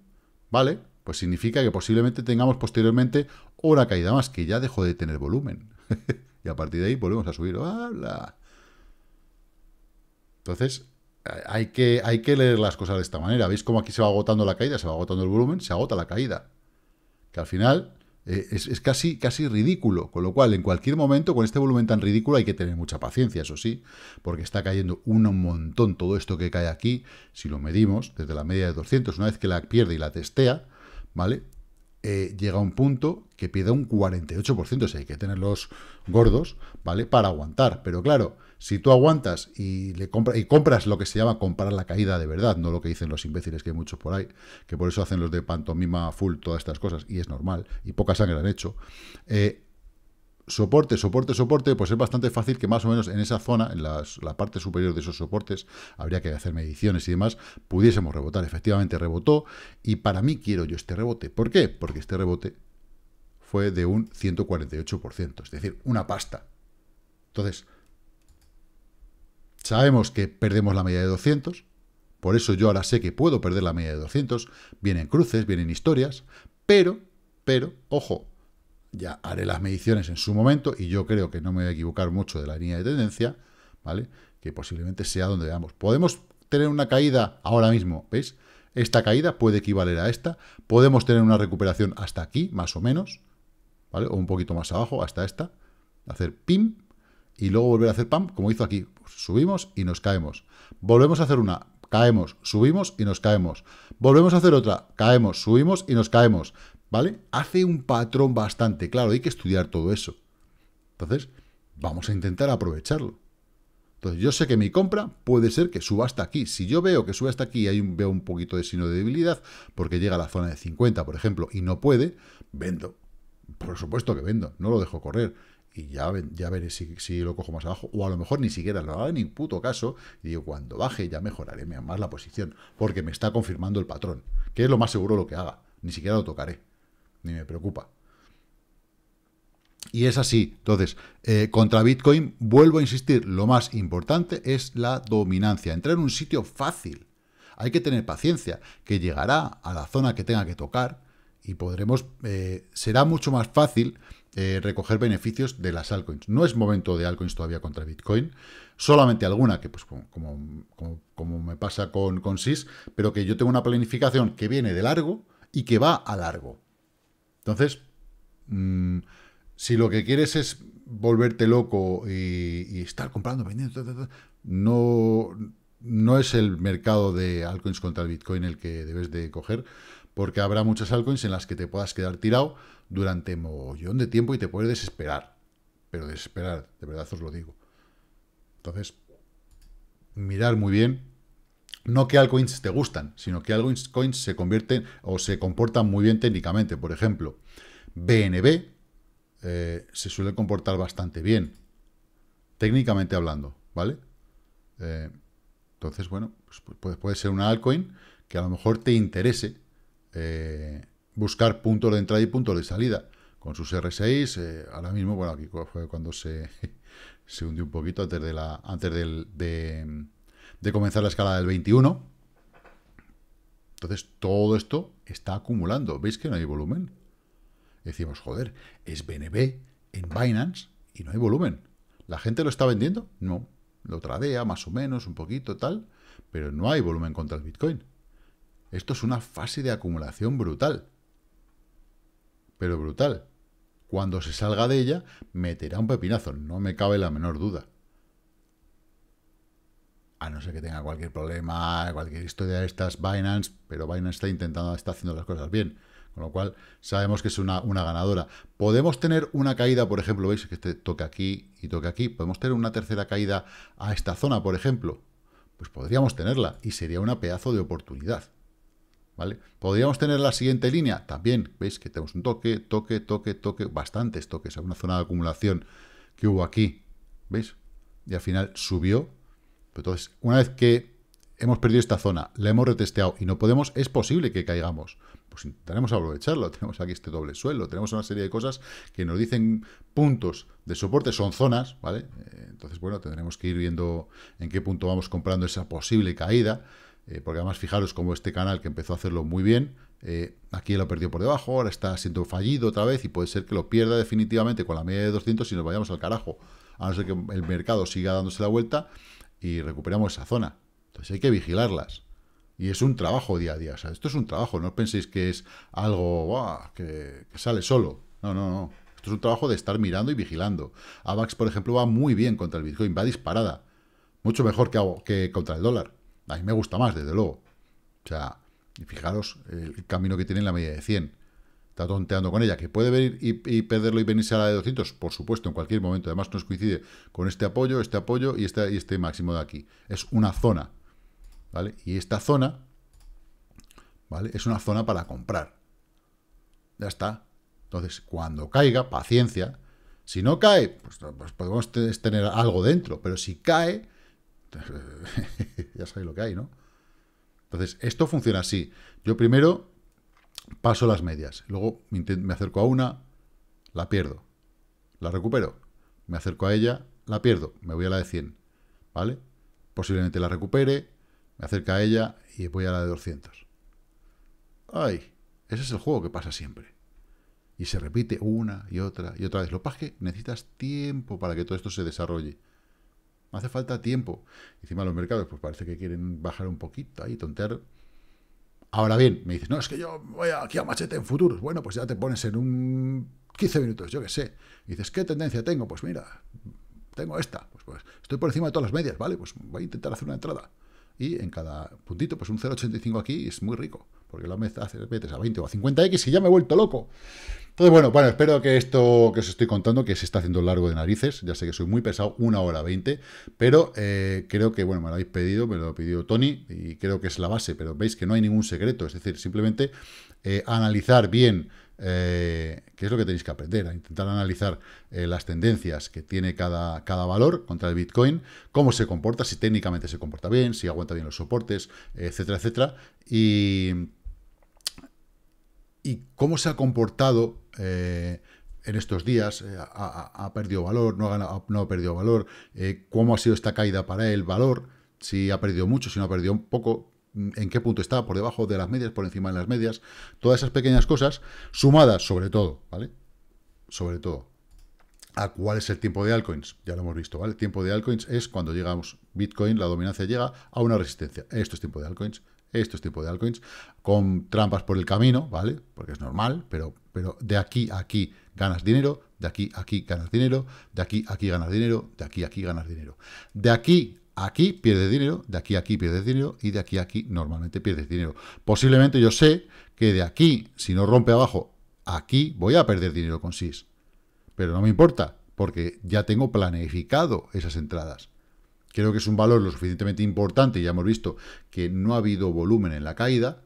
¿vale? pues significa que posiblemente tengamos posteriormente una caída más, que ya dejó de tener volumen. y a partir de ahí volvemos a subir. ¡Hala! Entonces, hay que, hay que leer las cosas de esta manera. ¿Veis cómo aquí se va agotando la caída? Se va agotando el volumen, se agota la caída. Que al final eh, es, casi, casi ridículo. Con lo cual, en cualquier momento, con este volumen tan ridículo, hay que tener mucha paciencia, eso sí, porque está cayendo un montón todo esto que cae aquí. Si lo medimos desde la media de 200, una vez que la pierde y la testea, ¿vale? Eh, llega a un punto que pide un 48%, o hay que tenerlos gordos, ¿vale? Para aguantar. Pero claro, si tú aguantas y le compra, y compras lo que se llama comprar la caída de verdad, no lo que dicen los imbéciles que hay muchos por ahí, que por eso hacen los de pantomima full todas estas cosas, y es normal, y poca sangre han hecho, eh, soporte, soporte, soporte, pues es bastante fácil que más o menos en esa zona, en la parte superior de esos soportes, habría que hacer mediciones y demás, pudiésemos rebotar. Efectivamente rebotó y para mí quiero yo este rebote. ¿Por qué? Porque este rebote fue de un 148%, es decir, una pasta. Entonces, sabemos que perdemos la media de 200, por eso yo ahora sé que puedo perder la media de 200, vienen cruces, vienen historias, pero, pero, ojo, ya haré las mediciones en su momento y yo creo que no me voy a equivocar mucho de la línea de tendencia, ¿vale? Que posiblemente sea donde veamos. Podemos tener una caída ahora mismo, ¿veis? Esta caída puede equivaler a esta. Podemos tener una recuperación hasta aquí, más o menos, ¿vale? O un poquito más abajo, hasta esta. Hacer pim y luego volver a hacer pam, como hizo aquí. Pues subimos y nos caemos. Volvemos a hacer una, caemos, subimos y nos caemos. Volvemos a hacer otra, caemos, subimos y nos caemos. ¿vale? Hace un patrón bastante claro, hay que estudiar todo eso. Entonces, vamos a intentar aprovecharlo. Entonces, yo sé que mi compra puede ser que suba hasta aquí. Si yo veo que sube hasta aquí y hay veo un poquito de signo de debilidad, porque llega a la zona de 50, por ejemplo, y no puede, vendo. Por supuesto que vendo, no lo dejo correr. Y ya, ya veré si, si lo cojo más abajo. O a lo mejor ni siquiera lo hago ni puto caso. Y digo, cuando baje ya mejoraré más la posición. Porque me está confirmando el patrón. Que es lo más seguro lo que haga. Ni siquiera lo tocaré ni me preocupa. Y es así. Entonces, eh, contra Bitcoin, vuelvo a insistir, lo más importante es la dominancia. Entrar en un sitio fácil. Hay que tener paciencia, que llegará a la zona que tenga que tocar y podremos, eh, será mucho más fácil eh, recoger beneficios de las altcoins. No es momento de altcoins todavía contra Bitcoin, solamente alguna, que pues como, como, me pasa con, con SIS, pero que yo tengo una planificación que viene de largo y que va a largo. Entonces, mm, si lo que quieres es volverte loco y, estar comprando, vendiendo, no, no es el mercado de altcoins contra el Bitcoin el que debes de coger, porque habrá muchas altcoins en las que te puedas quedar tirado durante mollón de tiempo y te puedes desesperar. Pero desesperar, de verdad os lo digo. Entonces, mirar muy bien no que altcoins te gustan, sino que altcoins se convierten o se comportan muy bien técnicamente. Por ejemplo, BNB eh, se suele comportar bastante bien, técnicamente hablando, ¿vale? Eh, entonces, bueno, pues, pues, pues, puede, ser una altcoin que a lo mejor te interese eh, buscar puntos de entrada y puntos de salida con sus R6. ahora mismo, bueno, aquí fue cuando se, hundió un poquito antes de la antes del, de de comenzar la escala del 21. Entonces, todo esto está acumulando. ¿Veis que no hay volumen? Decimos, joder, es BNB en Binance y no hay volumen. ¿La gente lo está vendiendo? No. Lo tradea más o menos, un poquito, tal, pero no hay volumen contra el Bitcoin. Esto es una fase de acumulación brutal. Pero brutal. Cuando se salga de ella, meterá un pepinazo, no me cabe la menor duda a no ser que tenga cualquier problema, cualquier historia de estas, Binance, pero Binance está intentando, está haciendo las cosas bien. Con lo cual, sabemos que es una, una ganadora. Podemos tener una caída, por ejemplo, veis que este toque aquí y toque aquí. Podemos tener una tercera caída a esta zona, por ejemplo. Pues podríamos tenerla y sería una pedazo de oportunidad. ¿Vale? Podríamos tener la siguiente línea también. Veis que tenemos un toque, toque, toque, toque, bastantes toques. Una zona de acumulación que hubo aquí. ¿Veis? Y al final subió entonces, una vez que hemos perdido esta zona, la hemos retesteado y no podemos, es posible que caigamos. Pues intentaremos aprovecharlo. Tenemos aquí este doble suelo, tenemos una serie de cosas que nos dicen puntos de soporte, son zonas, ¿vale? Eh, entonces, bueno, tendremos que ir viendo en qué punto vamos comprando esa posible caída, eh, porque además fijaros cómo este canal que empezó a hacerlo muy bien, eh, aquí lo perdió por debajo, ahora está siendo fallido otra vez y puede ser que lo pierda definitivamente con la media de 200 y nos vayamos al carajo, a no ser que el mercado siga dándose la vuelta y recuperamos esa zona. Entonces hay que vigilarlas. Y es un trabajo día a día. O sea, esto es un trabajo. No penséis que es algo que, sale solo. No, no, no. Esto es un trabajo de estar mirando y vigilando. AVAX, por ejemplo, va muy bien contra el Bitcoin. Va disparada. Mucho mejor que, que contra el dólar. A mí me gusta más, desde luego. O sea, y fijaros el camino que tiene en la media de 100 está tonteando con ella, que puede venir y, perderlo y venirse a la de 200, por supuesto, en cualquier momento. Además, nos coincide con este apoyo, este apoyo y este, y este máximo de aquí. Es una zona, ¿vale? Y esta zona, ¿vale? Es una zona para comprar. Ya está. Entonces, cuando caiga, paciencia. Si no cae, pues, pues podemos tener algo dentro, pero si cae, ya sabéis lo que hay, ¿no? Entonces, esto funciona así. Yo primero paso las medias, luego me, acerco a una, la pierdo, la recupero, me acerco a ella, la pierdo, me voy a la de 100, ¿vale? Posiblemente la recupere, me acerco a ella y voy a la de 200. ¡Ay! Ese es el juego que pasa siempre. Y se repite una y otra y otra vez. Lo que pasa es que necesitas tiempo para que todo esto se desarrolle. Hace falta tiempo. Encima los mercados pues parece que quieren bajar un poquito ahí, tontear Ahora bien, me dices, no, es que yo voy aquí a machete en futuros. Bueno, pues ya te pones en un 15 minutos, yo qué sé. Y dices, ¿qué tendencia tengo? Pues mira, tengo esta. Pues, pues, estoy por encima de todas las medias, ¿vale? Pues voy a intentar hacer una entrada. Y en cada puntito, pues un 0,85 aquí es muy rico porque lo metes a 20 o a 50X y ya me he vuelto loco. Entonces, bueno, bueno, espero que esto que os estoy contando, que se está haciendo largo de narices, ya sé que soy muy pesado, una hora 20, pero eh, creo que, bueno, me lo habéis pedido, me lo ha pedido Tony, y creo que es la base, pero veis que no hay ningún secreto, es decir, simplemente eh, analizar bien eh, qué es lo que tenéis que aprender, a intentar analizar las tendencias que tiene cada, cada, valor contra el Bitcoin, cómo se comporta, si técnicamente se comporta bien, si aguanta bien los soportes, etcétera, etcétera, y y cómo se ha comportado eh, en estos días, eh, ha, perdido valor, no ha, perdido valor, eh, cómo ha sido esta caída para el valor, si ha perdido mucho, si no ha perdido un poco, mm, en qué punto está, por debajo de las medias, por encima de las medias, todas esas pequeñas cosas, sumadas sobre todo, ¿vale? Sobre todo. ¿A cuál es el tiempo de altcoins? Ya lo hemos visto, ¿vale? El tiempo de altcoins es cuando llegamos, Bitcoin, la dominancia llega a una resistencia. Esto es tiempo de altcoins, estos tipo de altcoins, con trampas por el camino, ¿vale? Porque es normal, pero, pero de aquí a aquí ganas dinero, de aquí a aquí ganas dinero, de aquí a aquí ganas dinero, de aquí a aquí ganas dinero. De aquí a aquí pierdes dinero, de aquí a aquí pierdes dinero y de aquí a aquí normalmente pierdes dinero. Posiblemente yo sé que de aquí, si no rompe abajo, aquí voy a perder dinero con SIS. Pero no me importa, porque ya tengo planificado esas entradas. Creo que es un valor lo suficientemente importante, ya hemos visto que no ha habido volumen en la caída,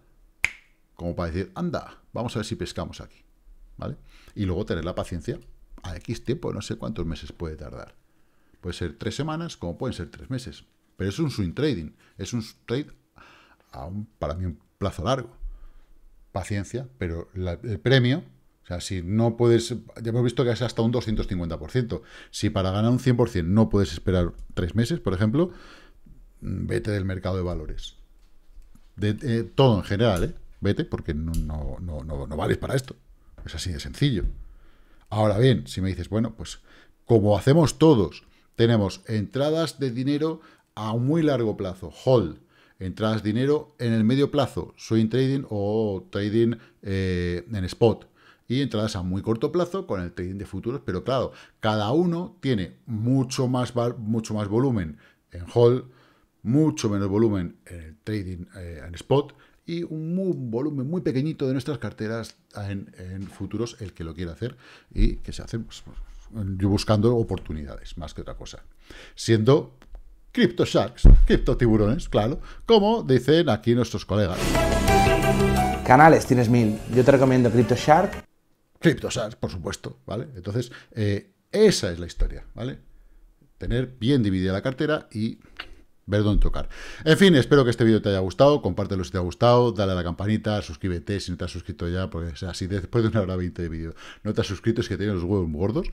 como para decir, anda, vamos a ver si pescamos aquí. ¿Vale? Y luego tener la paciencia a X tiempo, no sé cuántos meses puede tardar. Puede ser tres semanas, como pueden ser tres meses. Pero es un swing trading, es un trade a un, para mí un plazo largo. Paciencia, pero el premio o sea, si no puedes, ya hemos visto que es hasta un 250%. Si para ganar un 100% no puedes esperar tres meses, por ejemplo, mm, vete del mercado de valores. De, eh, todo en general, ¿eh? Vete porque no, vales para esto. Es así de sencillo. Ahora bien, si me dices, bueno, pues como hacemos todos, tenemos entradas de dinero a muy largo plazo, hold, entradas de dinero en el medio plazo, swing trading o trading eh, en spot entradas a muy corto plazo con el trading de futuros, pero claro, cada uno tiene mucho más, mucho más volumen en hall, mucho menos volumen en el trading eh, en spot y un volumen muy pequeñito de nuestras carteras en, futuros, el que lo quiera hacer y que se hace pues, pues, buscando oportunidades, más que otra cosa. Siendo Crypto Sharks, cripto Tiburones, claro, como dicen aquí nuestros colegas. Canales tienes mil, yo te recomiendo Crypto Shark CryptoSARS, por supuesto, ¿vale? Entonces, eh, esa es la historia, ¿vale? Tener bien dividida la cartera y ver dónde tocar. En fin, espero que este vídeo te haya gustado, compártelo si te ha gustado, dale a la campanita, suscríbete si no te has suscrito ya, porque así después de una hora 20 de vídeo no te has suscrito es que tienes los huevos muy gordos.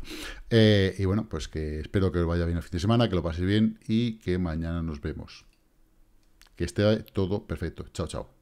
Eh, y bueno, pues que espero que os vaya bien el fin de semana, que lo paséis bien y que mañana nos vemos. Que esté todo perfecto. Chao, chao.